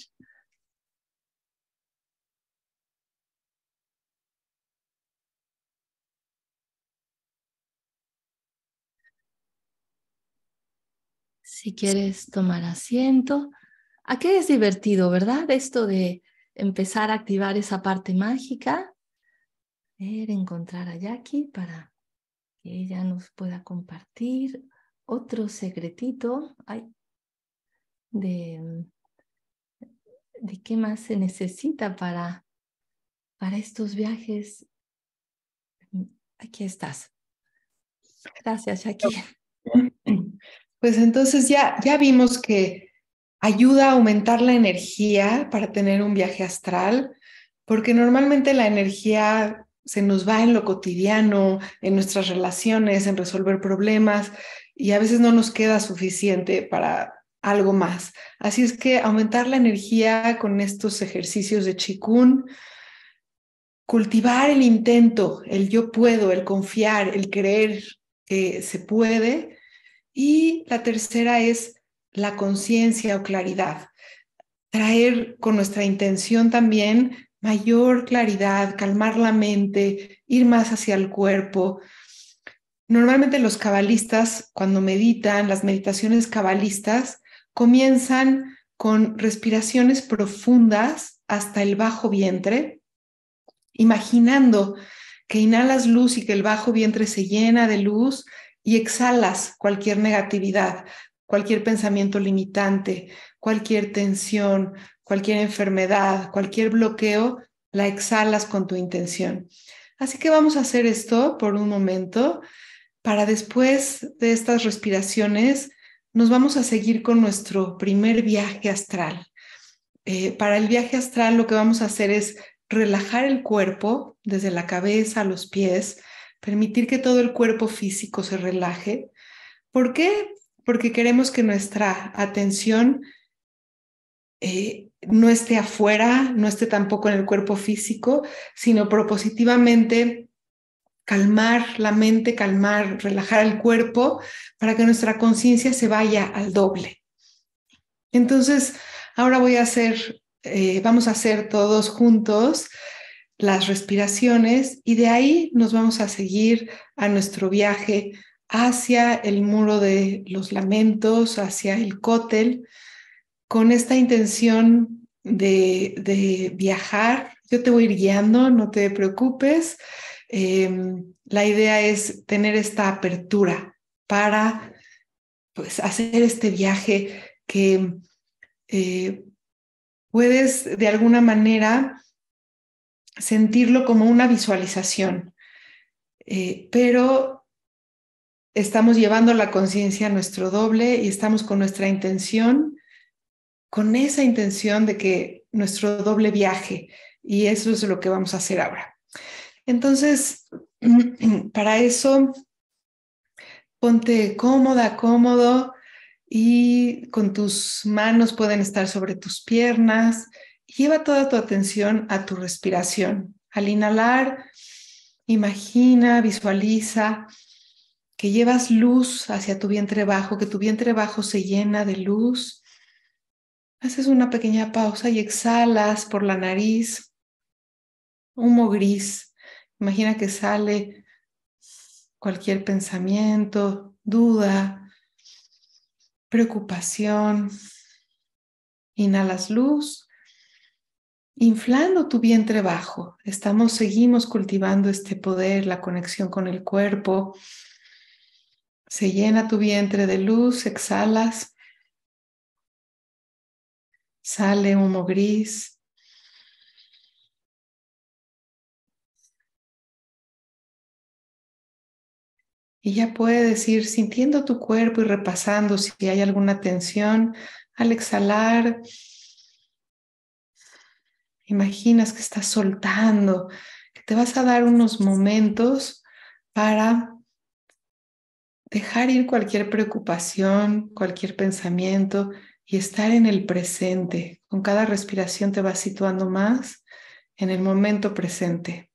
Si quieres tomar asiento. ¿A qué es divertido, verdad? Esto de empezar a activar esa parte mágica. A ver, encontrar a Jackie para que ella nos pueda compartir otro secretito de, qué más se necesita para, para estos viajes, aquí estás. Gracias, Jackie. Pues entonces ya, ya vimos que ayuda a aumentar la energía para tener un viaje astral, porque normalmente la energía se nos va en lo cotidiano, en nuestras relaciones, en resolver problemas, y a veces no nos queda suficiente para algo más. Así es que aumentar la energía con estos ejercicios de chikun, cultivar el intento, el yo puedo, el confiar, el creer que se puede. Y la tercera es la conciencia o claridad. Traer con nuestra intención también mayor claridad, calmar la mente, ir más hacia el cuerpo. Normalmente los cabalistas, cuando meditan, las meditaciones cabalistas, comienzan con respiraciones profundas hasta el bajo vientre, imaginando que inhalas luz y que el bajo vientre se llena de luz y exhalas cualquier negatividad, cualquier pensamiento limitante, cualquier tensión, cualquier enfermedad, cualquier bloqueo, la exhalas con tu intención. Así que vamos a hacer esto por un momento para después de estas respiraciones nos vamos a seguir con nuestro primer viaje astral. Eh, para el viaje astral lo que vamos a hacer es relajar el cuerpo desde la cabeza a los pies, permitir que todo el cuerpo físico se relaje. ¿Por qué? Porque queremos que nuestra atención eh, no esté afuera, no esté tampoco en el cuerpo físico, sino propositivamente calmar la mente, calmar, relajar el cuerpo para que nuestra conciencia se vaya al doble. Entonces, ahora voy a hacer, eh, vamos a hacer todos juntos las respiraciones y de ahí nos vamos a seguir a nuestro viaje hacia el muro de los lamentos, hacia el cótel, con esta intención de, de viajar. Yo te voy a ir guiando, no te preocupes. Em, la idea es tener esta apertura para pues, hacer este viaje que eh, puedes de alguna manera sentirlo como una visualización, eh, pero estamos llevando la conciencia a nuestro doble y estamos con nuestra intención, con esa intención de que nuestro doble viaje, y eso es lo que vamos a hacer ahora. Entonces, para eso, ponte cómoda, cómodo y con tus manos pueden estar sobre tus piernas. Lleva toda tu atención a tu respiración. Al inhalar, imagina, visualiza que llevas luz hacia tu vientre bajo, que tu vientre bajo se llena de luz. Haces una pequeña pausa y exhalas por la nariz humo gris Imagina que sale cualquier pensamiento, duda, preocupación. Inhalas luz, inflando tu vientre bajo. Estamos, seguimos cultivando este poder, la conexión con el cuerpo. Se llena tu vientre de luz, exhalas. Sale humo gris, Y ya puedes ir sintiendo tu cuerpo y repasando si hay alguna tensión al exhalar. Imaginas que estás soltando, que te vas a dar unos momentos para dejar ir cualquier preocupación, cualquier pensamiento y estar en el presente. Con cada respiración te vas situando más en el momento presente.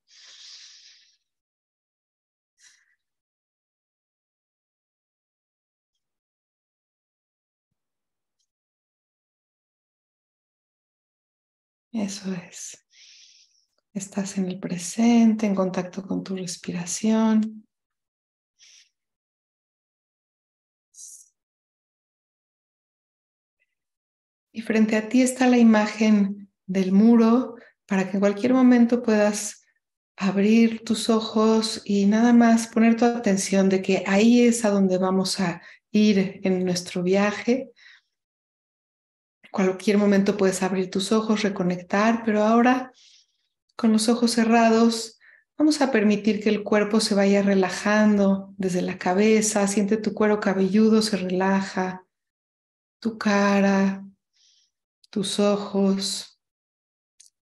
Eso es. Estás en el presente, en contacto con tu respiración. Y frente a ti está la imagen del muro para que en cualquier momento puedas abrir tus ojos y nada más poner tu atención de que ahí es a donde vamos a ir en nuestro viaje cualquier momento puedes abrir tus ojos, reconectar, pero ahora con los ojos cerrados vamos a permitir que el cuerpo se vaya relajando desde la cabeza, siente tu cuero cabelludo, se relaja, tu cara, tus ojos,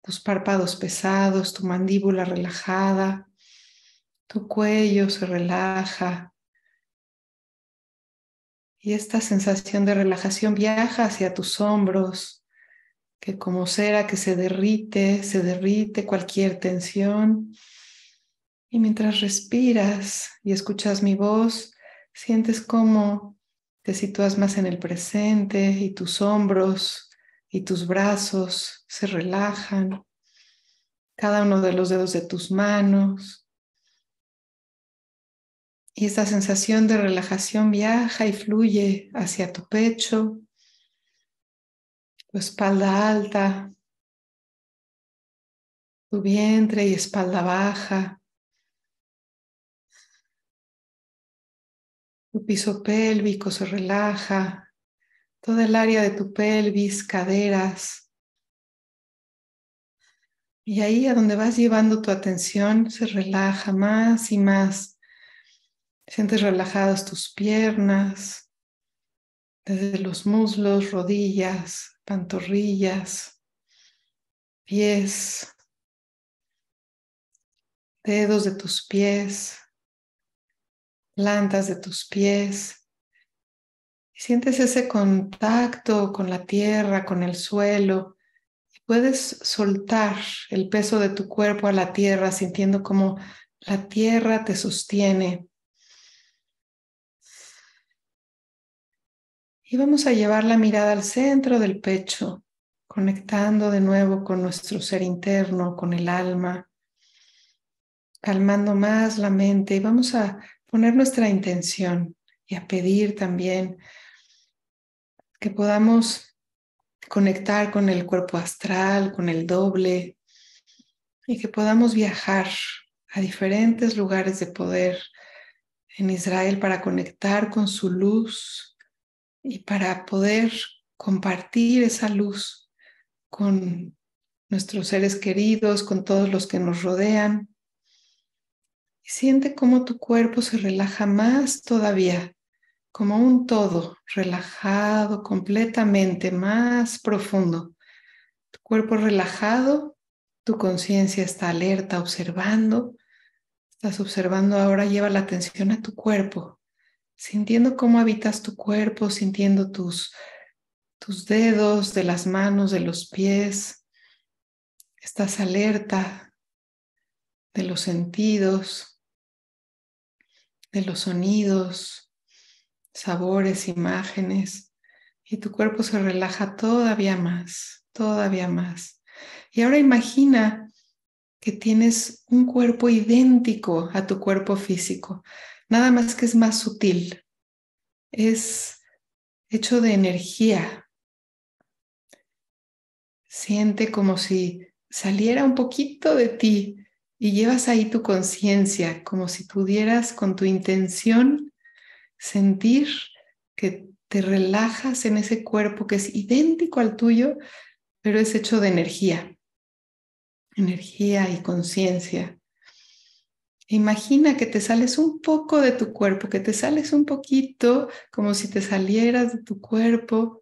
tus párpados pesados, tu mandíbula relajada, tu cuello se relaja, y esta sensación de relajación viaja hacia tus hombros, que como cera que se derrite, se derrite cualquier tensión. Y mientras respiras y escuchas mi voz, sientes cómo te sitúas más en el presente y tus hombros y tus brazos se relajan, cada uno de los dedos de tus manos, y esta sensación de relajación viaja y fluye hacia tu pecho, tu espalda alta, tu vientre y espalda baja, tu piso pélvico se relaja, todo el área de tu pelvis, caderas. Y ahí a donde vas llevando tu atención se relaja más y más Sientes relajadas tus piernas, desde los muslos, rodillas, pantorrillas, pies, dedos de tus pies, plantas de tus pies. sientes ese contacto con la tierra, con el suelo. Y puedes soltar el peso de tu cuerpo a la tierra, sintiendo como la tierra te sostiene Y vamos a llevar la mirada al centro del pecho, conectando de nuevo con nuestro ser interno, con el alma, calmando más la mente y vamos a poner nuestra intención y a pedir también que podamos conectar con el cuerpo astral, con el doble y que podamos viajar a diferentes lugares de poder en Israel para conectar con su luz, y para poder compartir esa luz con nuestros seres queridos, con todos los que nos rodean. Y siente cómo tu cuerpo se relaja más todavía, como un todo, relajado completamente, más profundo. Tu cuerpo relajado, tu conciencia está alerta, observando. Estás observando ahora, lleva la atención a tu cuerpo, sintiendo cómo habitas tu cuerpo, sintiendo tus, tus dedos, de las manos, de los pies. Estás alerta de los sentidos, de los sonidos, sabores, imágenes. Y tu cuerpo se relaja todavía más, todavía más. Y ahora imagina que tienes un cuerpo idéntico a tu cuerpo físico nada más que es más sutil, es hecho de energía. Siente como si saliera un poquito de ti y llevas ahí tu conciencia, como si pudieras con tu intención sentir que te relajas en ese cuerpo que es idéntico al tuyo, pero es hecho de energía, energía y conciencia. Imagina que te sales un poco de tu cuerpo, que te sales un poquito, como si te salieras de tu cuerpo.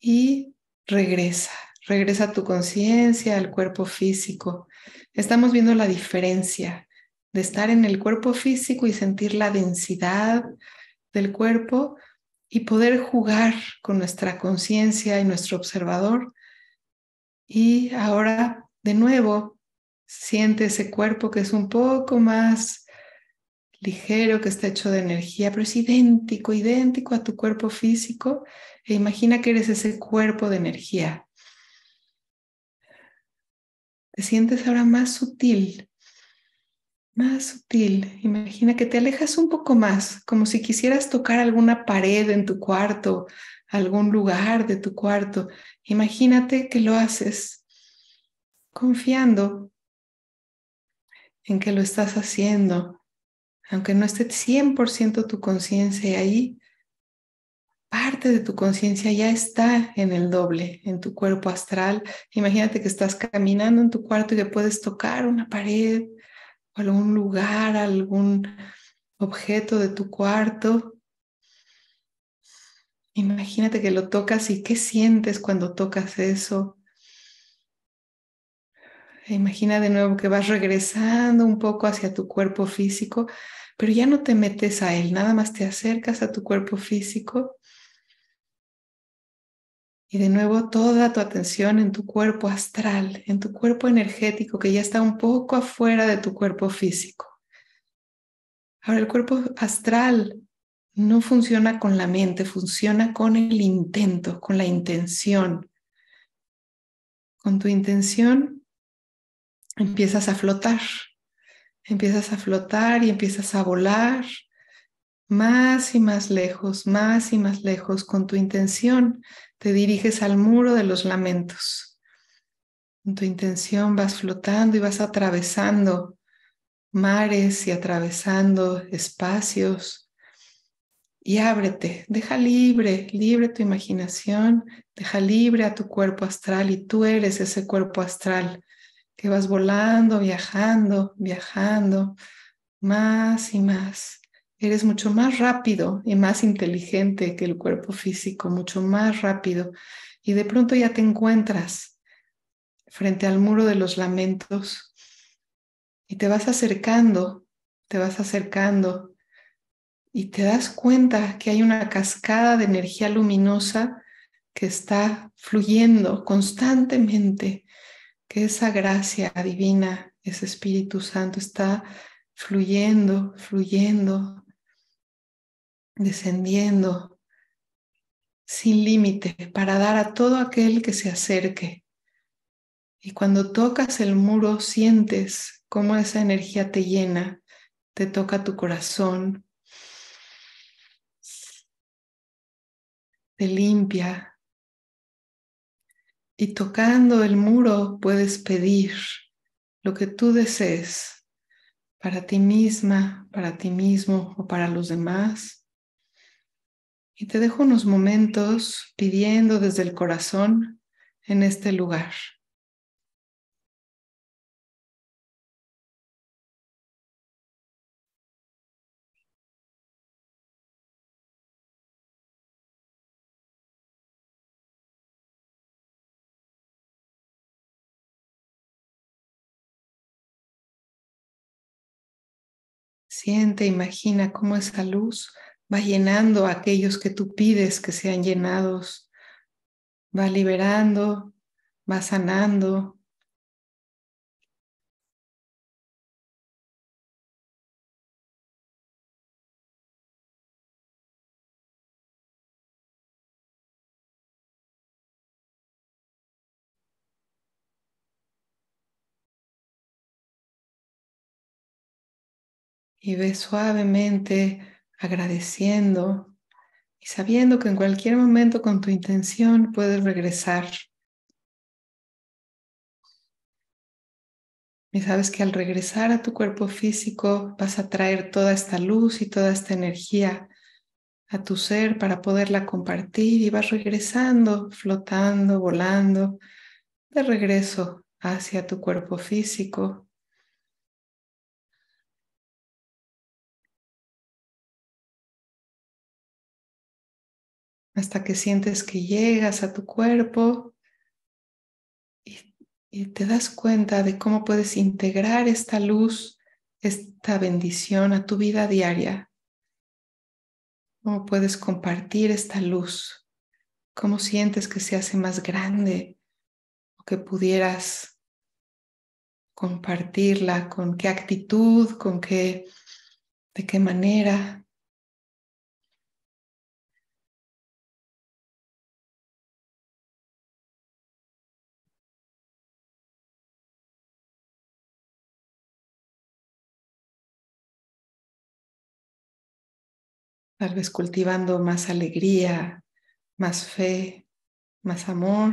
Y regresa, regresa tu conciencia, al cuerpo físico. Estamos viendo la diferencia de estar en el cuerpo físico y sentir la densidad del cuerpo y poder jugar con nuestra conciencia y nuestro observador. Y ahora, de nuevo, Siente ese cuerpo que es un poco más ligero, que está hecho de energía, pero es idéntico, idéntico a tu cuerpo físico. E imagina que eres ese cuerpo de energía. Te sientes ahora más sutil, más sutil. Imagina que te alejas un poco más, como si quisieras tocar alguna pared en tu cuarto, algún lugar de tu cuarto. Imagínate que lo haces confiando en que lo estás haciendo, aunque no esté 100% tu conciencia ahí, parte de tu conciencia ya está en el doble, en tu cuerpo astral. Imagínate que estás caminando en tu cuarto y que puedes tocar una pared o algún lugar, algún objeto de tu cuarto. Imagínate que lo tocas y qué sientes cuando tocas eso. Imagina de nuevo que vas regresando un poco hacia tu cuerpo físico, pero ya no te metes a él, nada más te acercas a tu cuerpo físico. Y de nuevo toda tu atención en tu cuerpo astral, en tu cuerpo energético que ya está un poco afuera de tu cuerpo físico. Ahora el cuerpo astral no funciona con la mente, funciona con el intento, con la intención. Con tu intención empiezas a flotar, empiezas a flotar y empiezas a volar más y más lejos, más y más lejos con tu intención. Te diriges al muro de los lamentos. Con tu intención vas flotando y vas atravesando mares y atravesando espacios. Y ábrete, deja libre, libre tu imaginación, deja libre a tu cuerpo astral y tú eres ese cuerpo astral que vas volando, viajando, viajando, más y más. Eres mucho más rápido y más inteligente que el cuerpo físico, mucho más rápido. Y de pronto ya te encuentras frente al muro de los lamentos y te vas acercando, te vas acercando y te das cuenta que hay una cascada de energía luminosa que está fluyendo constantemente que esa gracia divina, ese Espíritu Santo está fluyendo, fluyendo, descendiendo sin límite para dar a todo aquel que se acerque. Y cuando tocas el muro, sientes cómo esa energía te llena, te toca tu corazón, te limpia, y tocando el muro puedes pedir lo que tú desees para ti misma, para ti mismo o para los demás. Y te dejo unos momentos pidiendo desde el corazón en este lugar. Siente, imagina cómo esa luz va llenando a aquellos que tú pides que sean llenados, va liberando, va sanando, y ve suavemente agradeciendo y sabiendo que en cualquier momento con tu intención puedes regresar. Y sabes que al regresar a tu cuerpo físico vas a traer toda esta luz y toda esta energía a tu ser para poderla compartir y vas regresando, flotando, volando, de regreso hacia tu cuerpo físico, hasta que sientes que llegas a tu cuerpo y, te das cuenta de cómo puedes integrar esta luz, esta bendición a tu vida diaria, cómo puedes compartir esta luz, cómo sientes que se hace más grande o que pudieras compartirla, con qué actitud, con qué, de qué manera. Tal vez cultivando más alegría, más fe, más amor.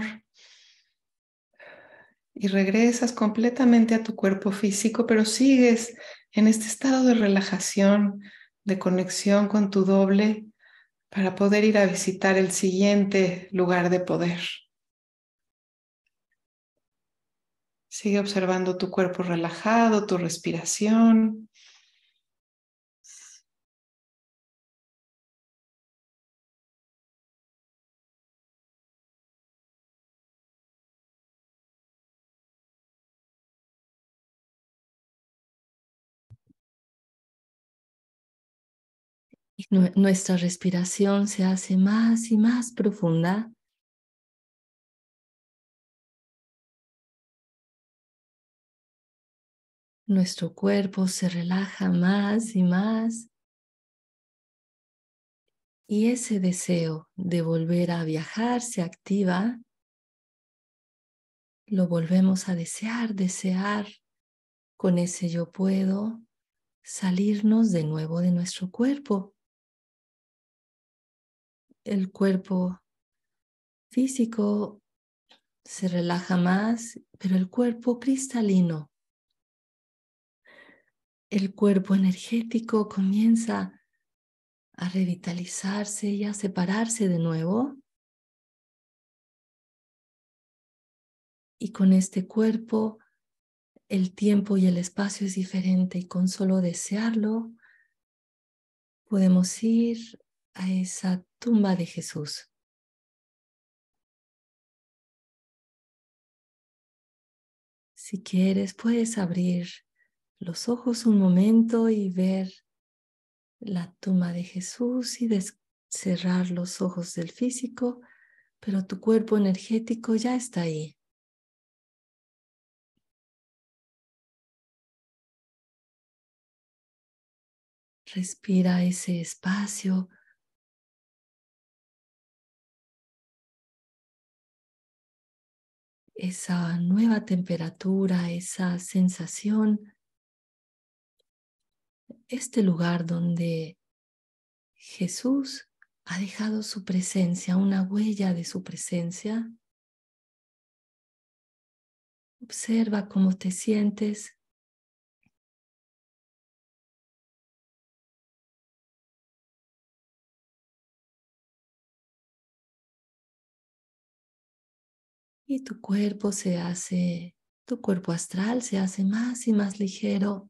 Y regresas completamente a tu cuerpo físico, pero sigues en este estado de relajación, de conexión con tu doble, para poder ir a visitar el siguiente lugar de poder. Sigue observando tu cuerpo relajado, tu respiración. nuestra respiración se hace más y más profunda. Nuestro cuerpo se relaja más y más. Y ese deseo de volver a viajar se activa. Lo volvemos a desear, desear con ese yo puedo salirnos de nuevo de nuestro cuerpo el cuerpo físico se relaja más, pero el cuerpo cristalino, el cuerpo energético comienza a revitalizarse y a separarse de nuevo. Y con este cuerpo, el tiempo y el espacio es diferente y con solo desearlo, podemos ir a esa tumba de Jesús. Si quieres, puedes abrir los ojos un momento y ver la tumba de Jesús y cerrar los ojos del físico, pero tu cuerpo energético ya está ahí. Respira ese espacio esa nueva temperatura, esa sensación, este lugar donde Jesús ha dejado su presencia, una huella de su presencia. Observa cómo te sientes Y tu cuerpo se hace, tu cuerpo astral se hace más y más ligero,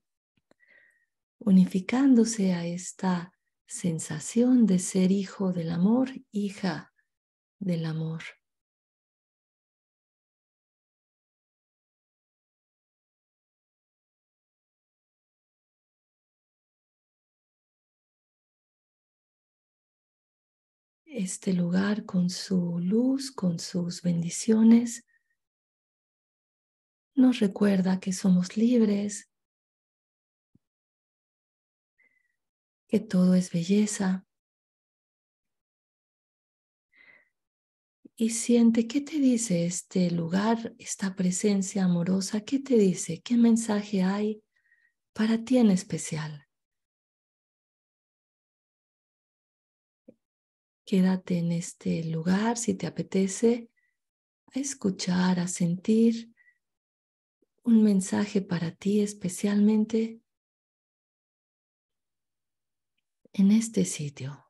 unificándose a esta sensación de ser hijo del amor, hija del amor. este lugar con su luz, con sus bendiciones, nos recuerda que somos libres, que todo es belleza. Y siente, ¿qué te dice este lugar, esta presencia amorosa? ¿Qué te dice? ¿Qué mensaje hay para ti en especial? Quédate en este lugar si te apetece a escuchar, a sentir un mensaje para ti especialmente en este sitio.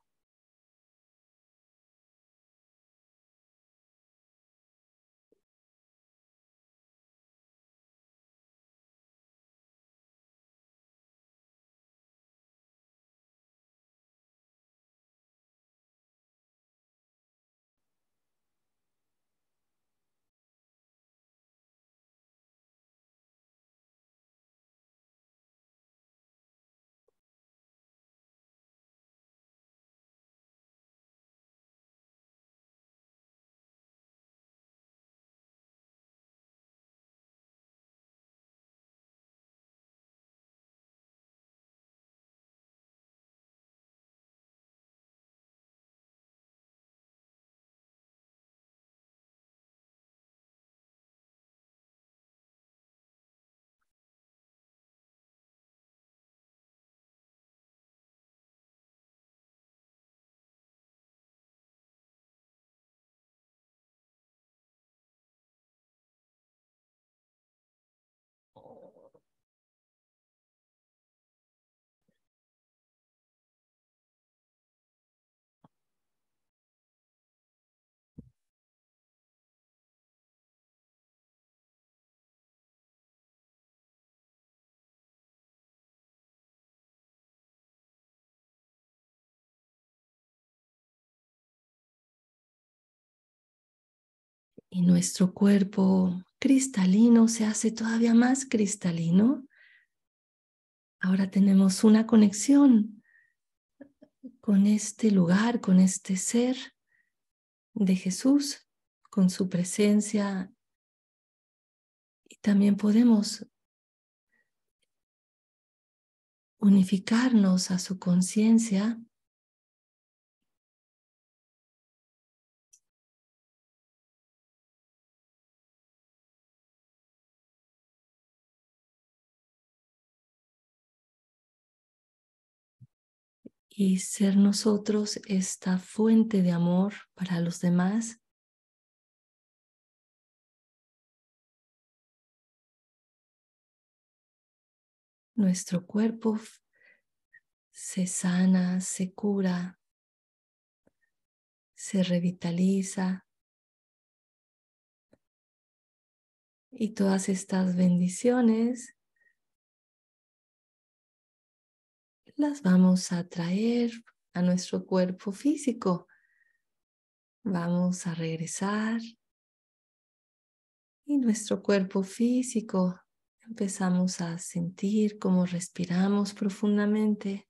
y nuestro cuerpo cristalino se hace todavía más cristalino. Ahora tenemos una conexión con este lugar, con este ser de Jesús, con su presencia. Y también podemos unificarnos a su conciencia y ser nosotros esta fuente de amor para los demás. Nuestro cuerpo se sana, se cura, se revitaliza. Y todas estas bendiciones las vamos a traer a nuestro cuerpo físico. Vamos a regresar y nuestro cuerpo físico empezamos a sentir cómo respiramos profundamente.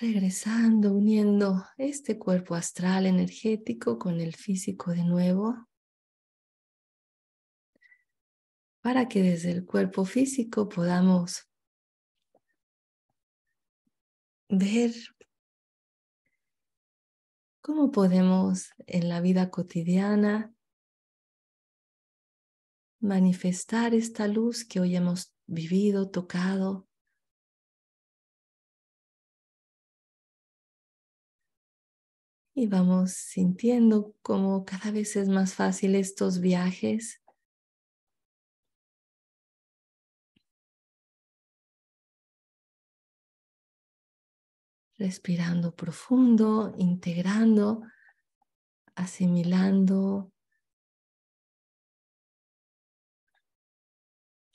Regresando, uniendo este cuerpo astral energético con el físico de nuevo, para que desde el cuerpo físico podamos ver cómo podemos en la vida cotidiana manifestar esta luz que hoy hemos vivido, tocado. Y vamos sintiendo como cada vez es más fácil estos viajes respirando profundo, integrando, asimilando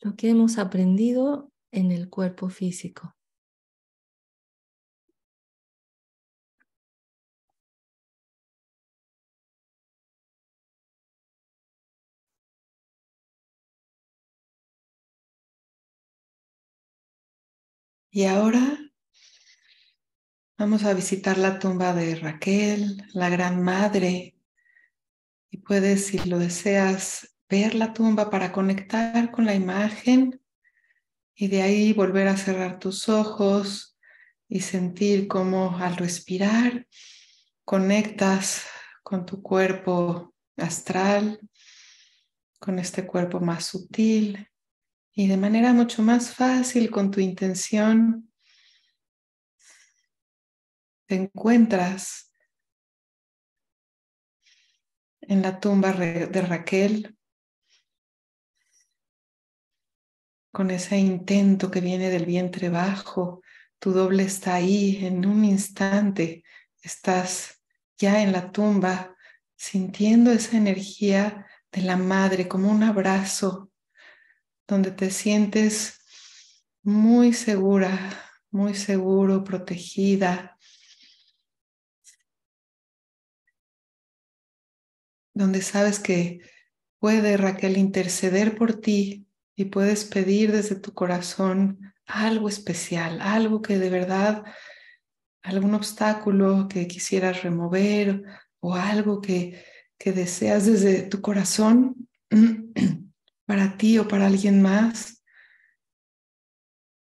lo que hemos aprendido en el cuerpo físico. Y ahora Vamos a visitar la tumba de Raquel, la gran madre, y puedes, si lo deseas, ver la tumba para conectar con la imagen y de ahí volver a cerrar tus ojos y sentir cómo al respirar conectas con tu cuerpo astral, con este cuerpo más sutil y de manera mucho más fácil con tu intención te encuentras en la tumba de Raquel con ese intento que viene del vientre bajo. Tu doble está ahí, en un instante estás ya en la tumba sintiendo esa energía de la madre como un abrazo donde te sientes muy segura, muy seguro, protegida, donde sabes que puede Raquel interceder por ti y puedes pedir desde tu corazón algo especial, algo que de verdad, algún obstáculo que quisieras remover o algo que, que deseas desde tu corazón para ti o para alguien más.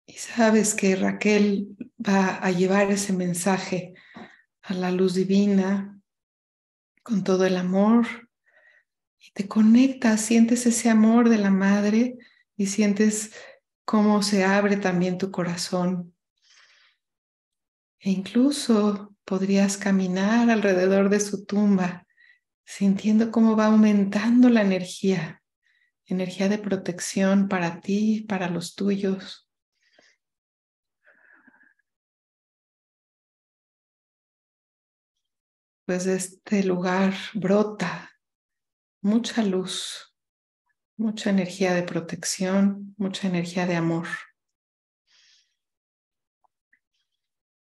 Y sabes que Raquel va a llevar ese mensaje a la luz divina, con todo el amor. Y te conectas, sientes ese amor de la madre y sientes cómo se abre también tu corazón. E incluso podrías caminar alrededor de su tumba, sintiendo cómo va aumentando la energía, energía de protección para ti, para los tuyos. pues de este lugar brota mucha luz, mucha energía de protección, mucha energía de amor.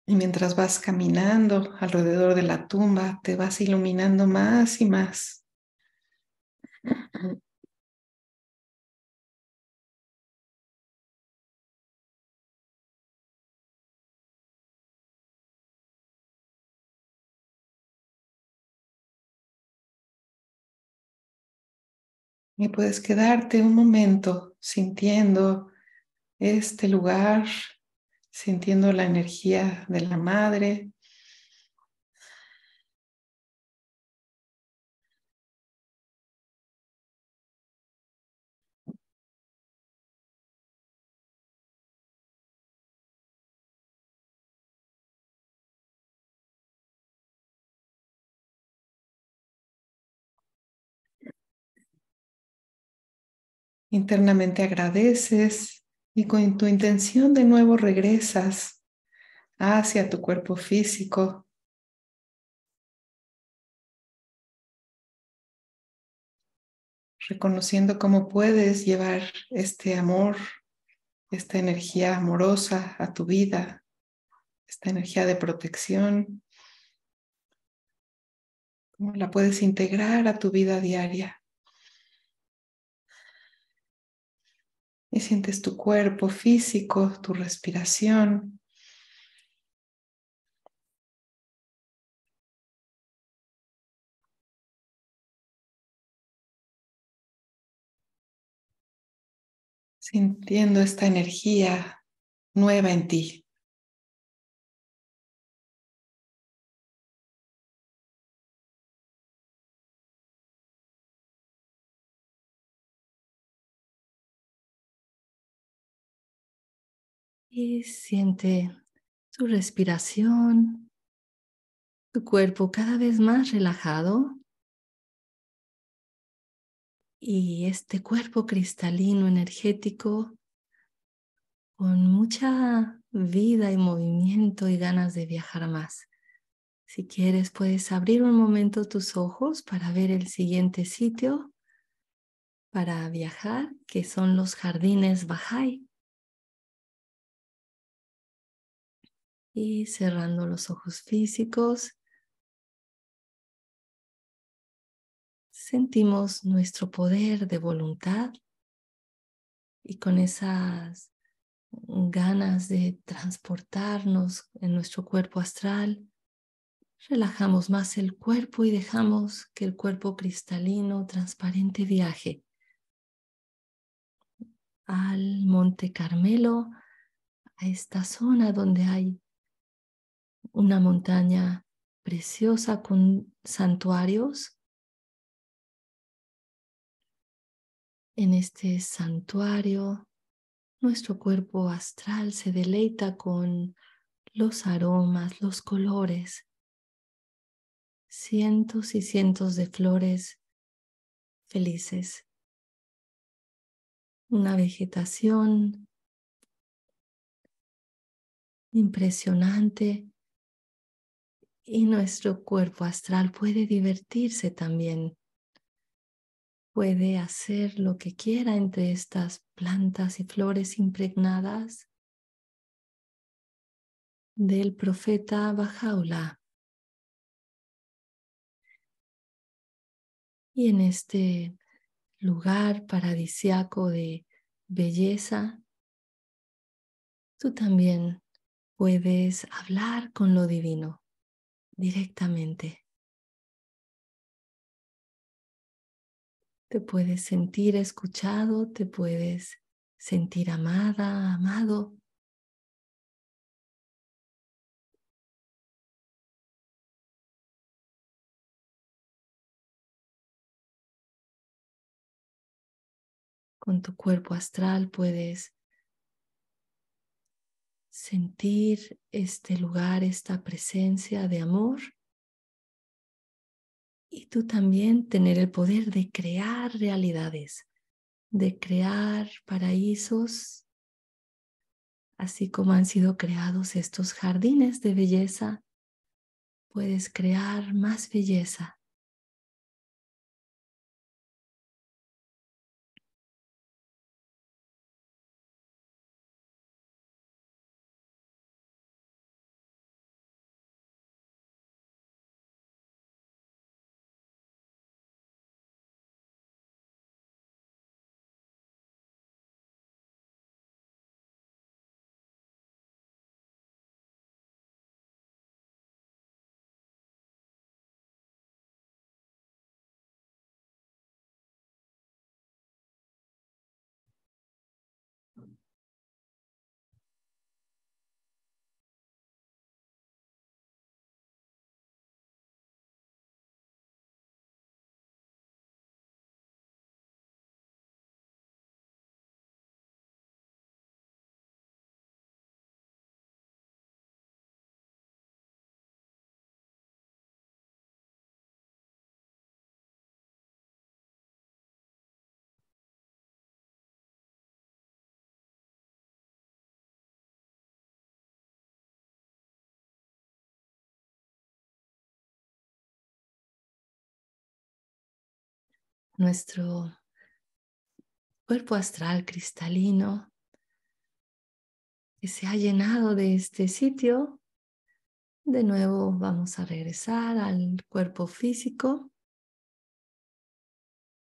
Y mientras vas caminando alrededor de la tumba, te vas iluminando más y más. Y puedes quedarte un momento sintiendo este lugar, sintiendo la energía de la madre, Internamente agradeces y con tu intención de nuevo regresas hacia tu cuerpo físico. reconociendo cómo puedes llevar este amor, esta energía amorosa a tu vida, esta energía de protección, cómo la puedes integrar a tu vida diaria. y sientes tu cuerpo físico, tu respiración. Sintiendo esta energía nueva en ti. siente tu respiración, tu cuerpo cada vez más relajado y este cuerpo cristalino energético con mucha vida y movimiento y ganas de viajar más. Si quieres, puedes abrir un momento tus ojos para ver el siguiente sitio para viajar, que son los jardines Bahá'í. Y cerrando los ojos físicos, sentimos nuestro poder de voluntad y con esas ganas de transportarnos en nuestro cuerpo astral, relajamos más el cuerpo y dejamos que el cuerpo cristalino, transparente viaje al Monte Carmelo, a esta zona donde hay una montaña preciosa con santuarios. En este santuario, nuestro cuerpo astral se deleita con los aromas, los colores, cientos y cientos de flores felices, una vegetación impresionante y nuestro cuerpo astral puede divertirse también. Puede hacer lo que quiera entre estas plantas y flores impregnadas del profeta Bajaula. Y en este lugar paradisiaco de belleza, tú también puedes hablar con lo divino directamente. Te puedes sentir escuchado, te puedes sentir amada, amado. Con tu cuerpo astral puedes sentir este lugar, esta presencia de amor. Y tú también tener el poder de crear realidades, de crear paraísos, así como han sido creados estos jardines de belleza. Puedes crear más belleza nuestro cuerpo astral cristalino que se ha llenado de este sitio. De nuevo vamos a regresar al cuerpo físico.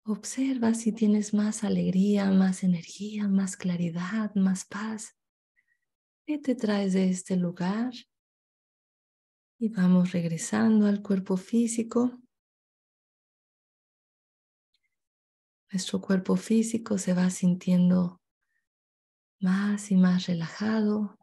Observa si tienes más alegría, más energía, más claridad, más paz. ¿Qué te traes de este lugar? Y vamos regresando al cuerpo físico. Nuestro cuerpo físico se va sintiendo más y más relajado,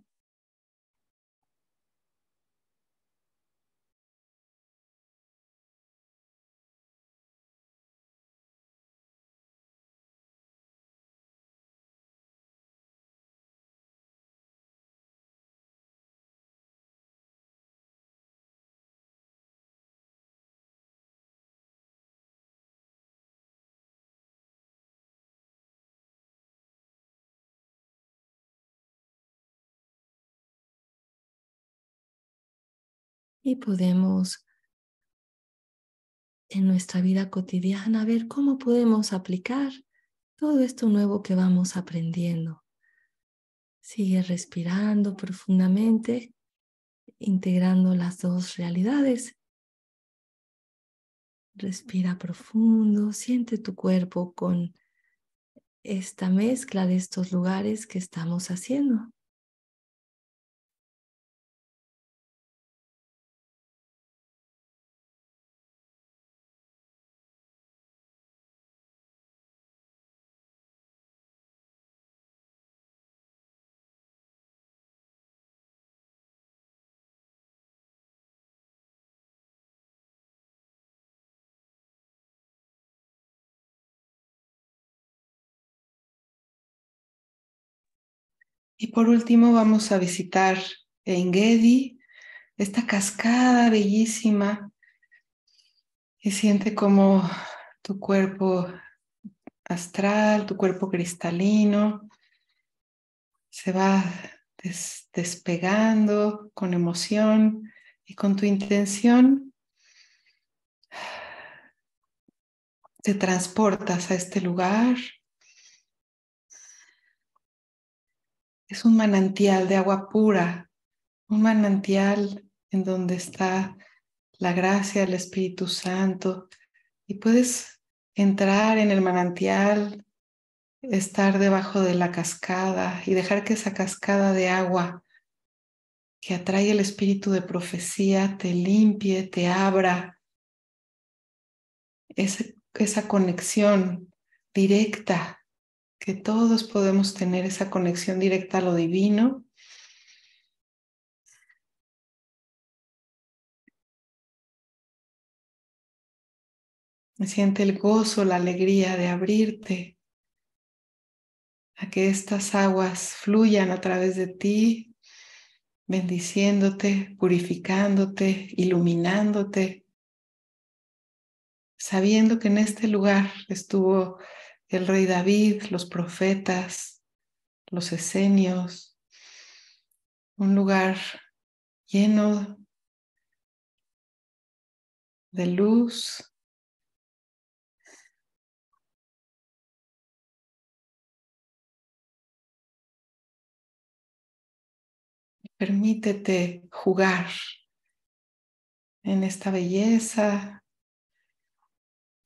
y podemos en nuestra vida cotidiana ver cómo podemos aplicar todo esto nuevo que vamos aprendiendo. Sigue respirando profundamente, integrando las dos realidades. Respira profundo, siente tu cuerpo con esta mezcla de estos lugares que estamos haciendo. Y por último vamos a visitar en esta cascada bellísima y siente como tu cuerpo astral, tu cuerpo cristalino se va despegando con emoción y con tu intención te transportas a este lugar es un manantial de agua pura, un manantial en donde está la gracia del Espíritu Santo y puedes entrar en el manantial, estar debajo de la cascada y dejar que esa cascada de agua que atrae el espíritu de profecía te limpie, te abra esa, esa conexión directa que todos podemos tener esa conexión directa a lo divino. me Siente el gozo, la alegría de abrirte a que estas aguas fluyan a través de ti, bendiciéndote, purificándote, iluminándote, sabiendo que en este lugar estuvo el rey David, los profetas, los esenios, un lugar lleno de luz. Permítete jugar en esta belleza,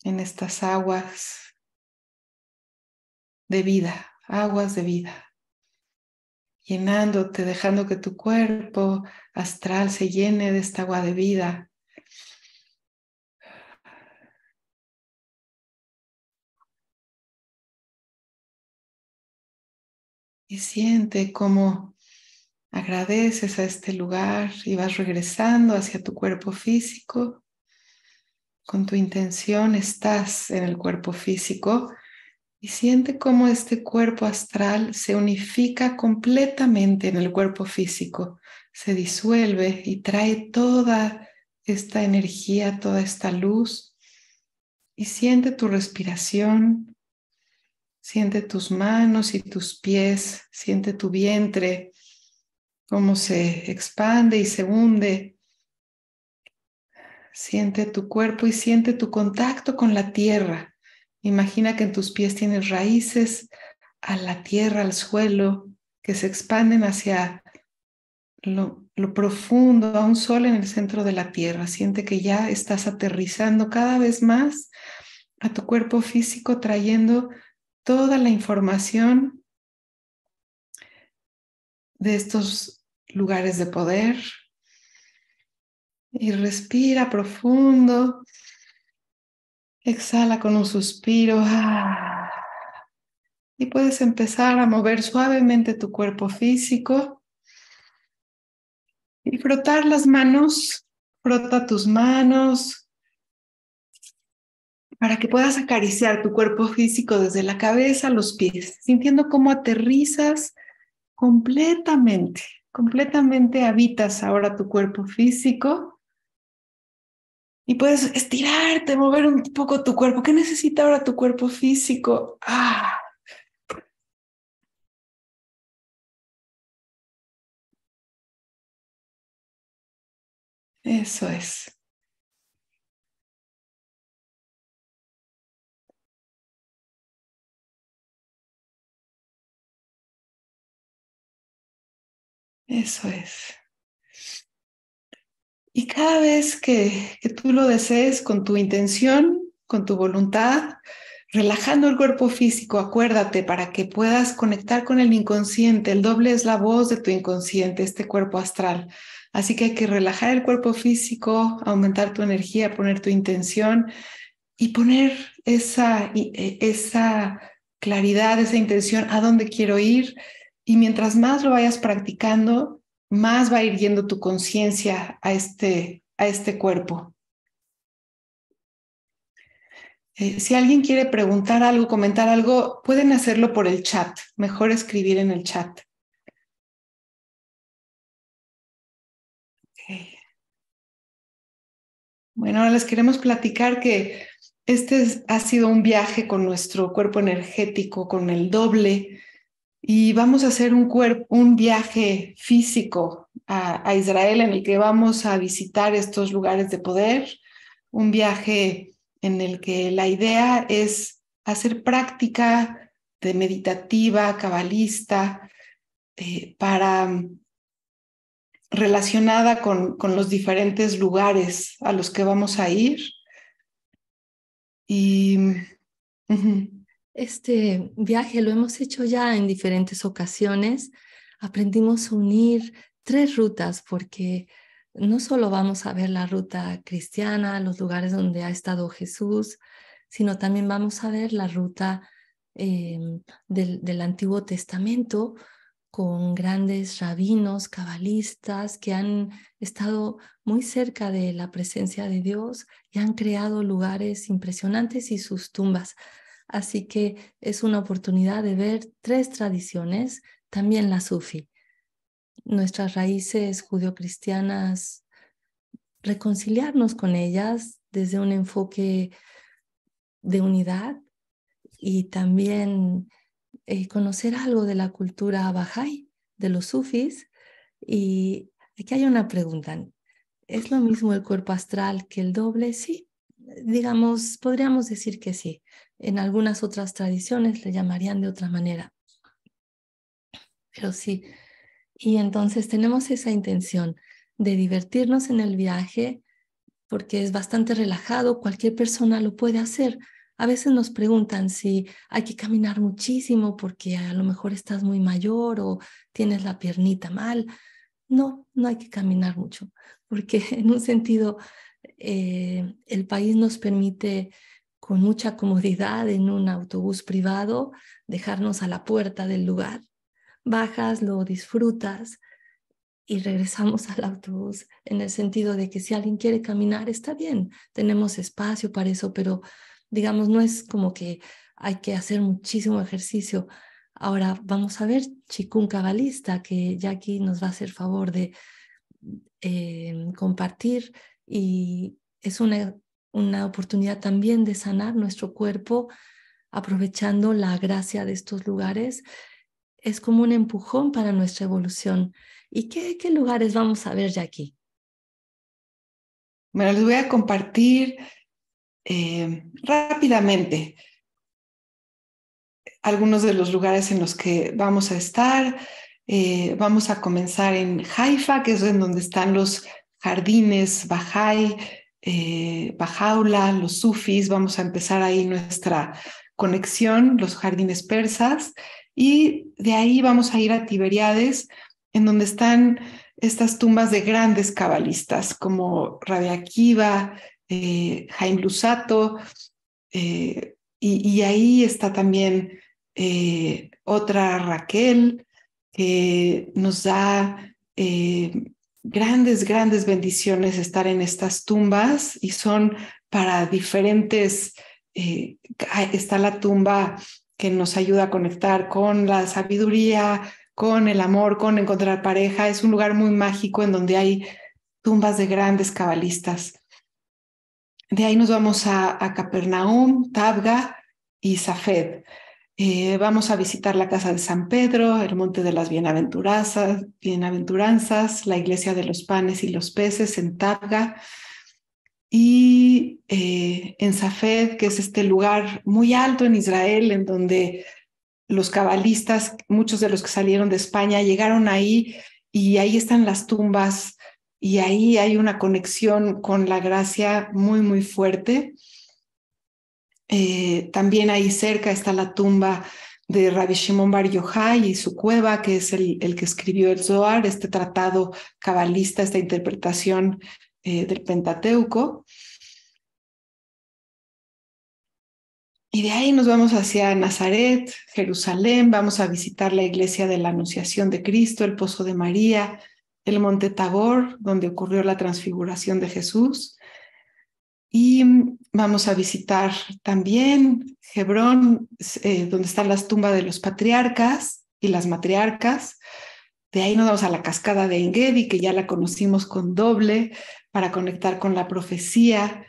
en estas aguas de vida, aguas de vida, llenándote, dejando que tu cuerpo astral se llene de esta agua de vida. Y siente cómo agradeces a este lugar y vas regresando hacia tu cuerpo físico. Con tu intención estás en el cuerpo físico y siente cómo este cuerpo astral se unifica completamente en el cuerpo físico, se disuelve y trae toda esta energía, toda esta luz y siente tu respiración, siente tus manos y tus pies, siente tu vientre, cómo se expande y se hunde. Siente tu cuerpo y siente tu contacto con la tierra Imagina que en tus pies tienes raíces a la tierra, al suelo, que se expanden hacia lo, profundo, a un sol en el centro de la tierra. Siente que ya estás aterrizando cada vez más a tu cuerpo físico, trayendo toda la información de estos lugares de poder. Y respira profundo Exhala con un suspiro. Ah. Y puedes empezar a mover suavemente tu cuerpo físico. Y frotar las manos. Frota tus manos para que puedas acariciar tu cuerpo físico desde la cabeza a los pies, sintiendo cómo aterrizas completamente, completamente habitas ahora tu cuerpo físico y puedes estirarte, mover un poco tu cuerpo. ¿Qué necesita ahora tu cuerpo físico? Ah. Eso es. Eso es. Y cada vez que, tú lo desees con tu intención, con tu voluntad, relajando el cuerpo físico, acuérdate para que puedas conectar con el inconsciente. El doble es la voz de tu inconsciente, este cuerpo astral. Así que hay que relajar el cuerpo físico, aumentar tu energía, poner tu intención y poner esa, e, esa claridad, esa intención a dónde quiero ir. Y mientras más lo vayas practicando, más va a ir yendo tu conciencia a este, a este cuerpo. Eh, si alguien quiere preguntar algo, comentar algo, pueden hacerlo por el chat. Mejor escribir en el chat. Bueno, ahora les queremos platicar que este ha sido un viaje con nuestro cuerpo energético, con el doble, y vamos a hacer un, un viaje físico a, Israel en el que vamos a visitar estos lugares de poder, un viaje en el que la idea es hacer práctica de meditativa, cabalista, eh, para mm, relacionada con, con los diferentes lugares a los que vamos a ir. Y mm, este viaje lo hemos hecho ya en diferentes ocasiones. Aprendimos a unir tres rutas porque no solo vamos a ver la ruta cristiana, los lugares donde ha estado Jesús, sino también vamos a ver la ruta eh, del, del, Antiguo Testamento con grandes rabinos, cabalistas que han estado muy cerca de la presencia de Dios y han creado lugares impresionantes y sus tumbas. Así que es una oportunidad de ver tres tradiciones, también la sufi. Nuestras raíces judio-cristianas, reconciliarnos con ellas desde un enfoque de unidad y también eh, conocer algo de la cultura bahá'í, de los sufis. Y aquí hay una pregunta. ¿Es lo mismo el cuerpo astral que el doble? Sí, digamos, podríamos decir que sí. En algunas otras tradiciones le llamarían de otra manera. Pero sí. Y entonces tenemos esa intención de divertirnos en el viaje porque es bastante relajado, cualquier persona lo puede hacer. A veces nos preguntan si hay que caminar muchísimo porque a lo mejor estás muy mayor o tienes la piernita mal. No, no hay que caminar mucho, porque en un sentido eh, el país nos permite con mucha comodidad en un autobús privado dejarnos a la puerta del lugar. Bajas, lo disfrutas y regresamos al autobús en el sentido de que si alguien quiere caminar está bien, tenemos espacio para eso, pero digamos, no es como que hay que hacer muchísimo ejercicio. Ahora vamos a ver Chikun Cabalista, que ya aquí nos va a hacer favor de eh, compartir y es una, oportunidad también de sanar nuestro cuerpo aprovechando la gracia de estos lugares. Es como un empujón para nuestra evolución. ¿Y qué, qué lugares vamos a ver ya aquí? Bueno, les voy a compartir eh, rápidamente algunos de los lugares en los que vamos a estar. Eh, vamos a comenzar en Haifa, que es en donde están los jardines, Bajai, eh, Bajaula, los sufis, vamos a empezar ahí nuestra conexión, los jardines persas, y de ahí vamos a ir a Tiberiades, en donde están estas tumbas de grandes cabalistas como Rabia Akiva, eh, Jaime Lusato, eh, y, ahí está también otra Raquel que nos da grandes, grandes bendiciones estar en estas tumbas y son para diferentes, eh, está la tumba que nos ayuda a conectar con la sabiduría, con el amor, con encontrar pareja. Es un lugar muy mágico en donde hay tumbas de grandes cabalistas. De ahí nos vamos a, a Capernaum, Tabga y Safed. Eh, vamos a visitar la casa de San Pedro, el monte de las bienaventuranzas, la iglesia de los panes y los peces en Tabga y eh, en Safed, que es este lugar muy alto en Israel, en donde los cabalistas, muchos de los que salieron de España, llegaron ahí y ahí están las tumbas y ahí hay una conexión con la gracia muy, muy fuerte. Eh, también ahí cerca está la tumba de Rabbi Shimon Bar Yochai y su cueva, que es el, que escribió el Zohar, este tratado cabalista, esta interpretación eh, del Pentateuco. Y de ahí nos vamos hacia Nazaret, Jerusalén, vamos a visitar la iglesia de la Anunciación de Cristo, el Pozo de María, el Monte Tabor, donde ocurrió la transfiguración de Jesús, y vamos a visitar también Hebrón, eh, donde están las tumbas de los patriarcas y las matriarcas. De ahí nos vamos a la cascada de Engedi, que ya la conocimos con doble, para conectar con la profecía.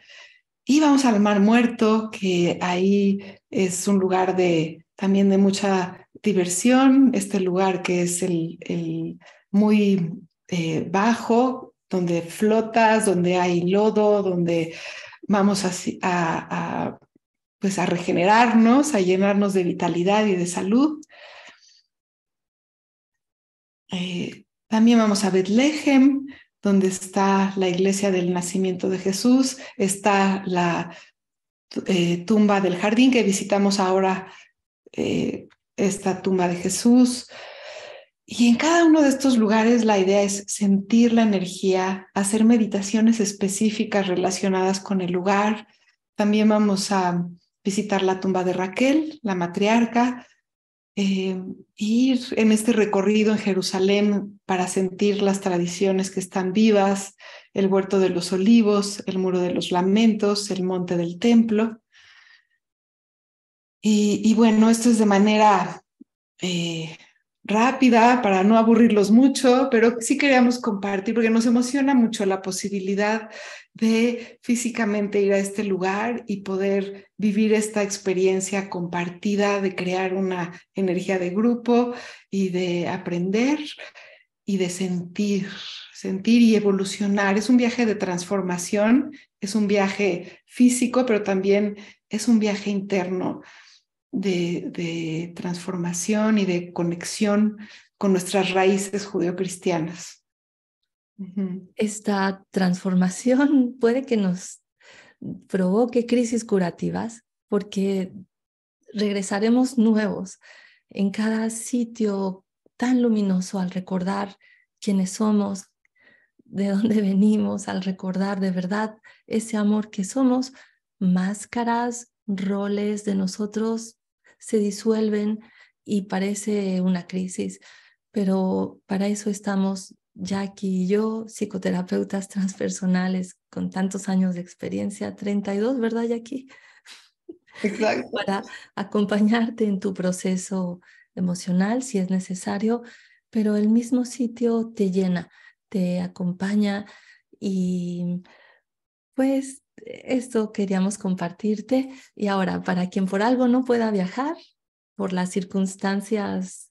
Y vamos al Mar Muerto, que ahí es un lugar de, también de mucha diversión, este lugar que es el, muy eh, bajo, donde flotas, donde hay lodo, donde vamos a, pues a regenerarnos, a llenarnos de vitalidad y de salud. Eh, también vamos a Betlehem, donde está la iglesia del nacimiento de Jesús, está la eh, tumba del jardín que visitamos ahora, eh, esta tumba de Jesús. Y en cada uno de estos lugares la idea es sentir la energía, hacer meditaciones específicas relacionadas con el lugar. También vamos a visitar la tumba de Raquel, la matriarca, eh, ir en este recorrido en Jerusalén para sentir las tradiciones que están vivas, el huerto de los olivos, el muro de los lamentos, el monte del templo. Y, bueno, esto es de manera eh, rápida para no aburrirlos mucho, pero sí queríamos compartir porque nos emociona mucho la posibilidad de físicamente ir a este lugar y poder vivir esta experiencia compartida de crear una energía de grupo y de aprender y de sentir, sentir y evolucionar. Es un viaje de transformación, es un viaje físico, pero también es un viaje interno de, transformación y de conexión con nuestras raíces judeocristianas. Esta transformación puede que nos provoque crisis curativas porque regresaremos nuevos en cada sitio tan luminoso al recordar quiénes somos, de dónde venimos, al recordar de verdad ese amor que somos, máscaras, roles de nosotros se disuelven y parece una crisis, pero para eso estamos Jackie y yo, psicoterapeutas transpersonales con tantos años de experiencia, 32, ¿verdad Jackie? Exacto. para acompañarte en tu proceso emocional si es necesario, pero el mismo sitio te llena, te acompaña y pues esto queríamos compartirte. Y ahora, para quien por algo no pueda viajar, por las circunstancias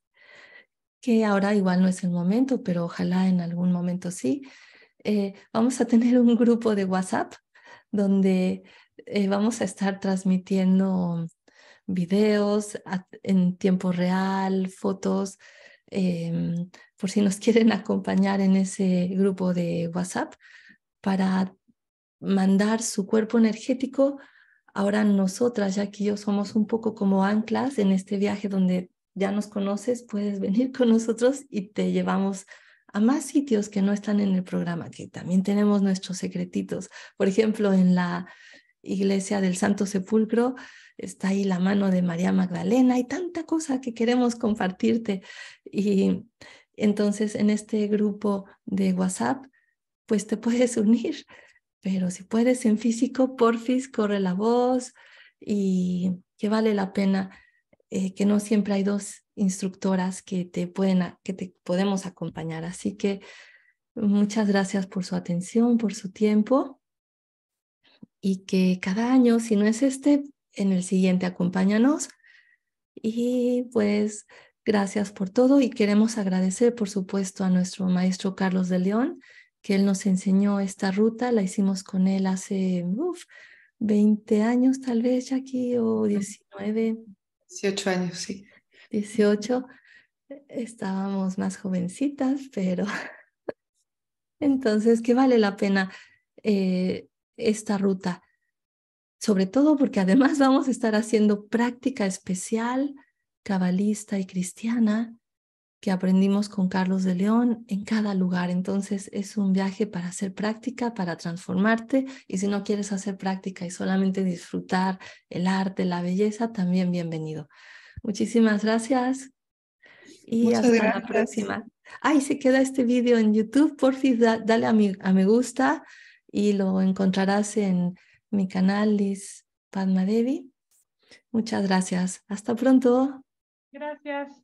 que ahora igual no es el momento, pero ojalá en algún momento sí, eh, vamos a tener un grupo de WhatsApp donde eh, vamos a estar transmitiendo videos en tiempo real, fotos, em, por si nos quieren acompañar en ese grupo de WhatsApp para mandar su cuerpo energético. Ahora nosotras, ya que yo somos un poco como anclas en este viaje donde ya nos conoces, puedes venir con nosotros y te llevamos a más sitios que no están en el programa, que también tenemos nuestros secretitos. Por ejemplo, en la iglesia del Santo Sepulcro está ahí la mano de María Magdalena y tanta cosa que queremos compartirte. Y entonces en este grupo de WhatsApp, pues te puedes unir pero si puedes en físico, porfis, corre la voz y que vale la pena, eh, que no siempre hay dos instructoras que te, pueden, que te podemos acompañar. Así que muchas gracias por su atención, por su tiempo y que cada año, si no es este, en el siguiente acompáñanos. Y pues gracias por todo y queremos agradecer, por supuesto, a nuestro maestro Carlos de León que él nos enseñó esta ruta, la hicimos con él hace 20 años tal vez, aquí, o 19. 18 años, sí. 18. Estábamos más jovencitas, pero entonces, ¿qué vale la pena eh, esta ruta? Sobre todo porque además vamos a estar haciendo práctica especial, cabalista y cristiana, que aprendimos con Carlos de León en cada lugar. Entonces es un viaje para hacer práctica, para transformarte y si no quieres hacer práctica y solamente disfrutar el arte, la belleza, también bienvenido. Muchísimas gracias y hasta la próxima. Ahí se queda este vídeo en YouTube, por fin dale a, a me gusta y lo encontrarás en mi canal Liz Padma Devi. Muchas gracias. Hasta pronto. Gracias.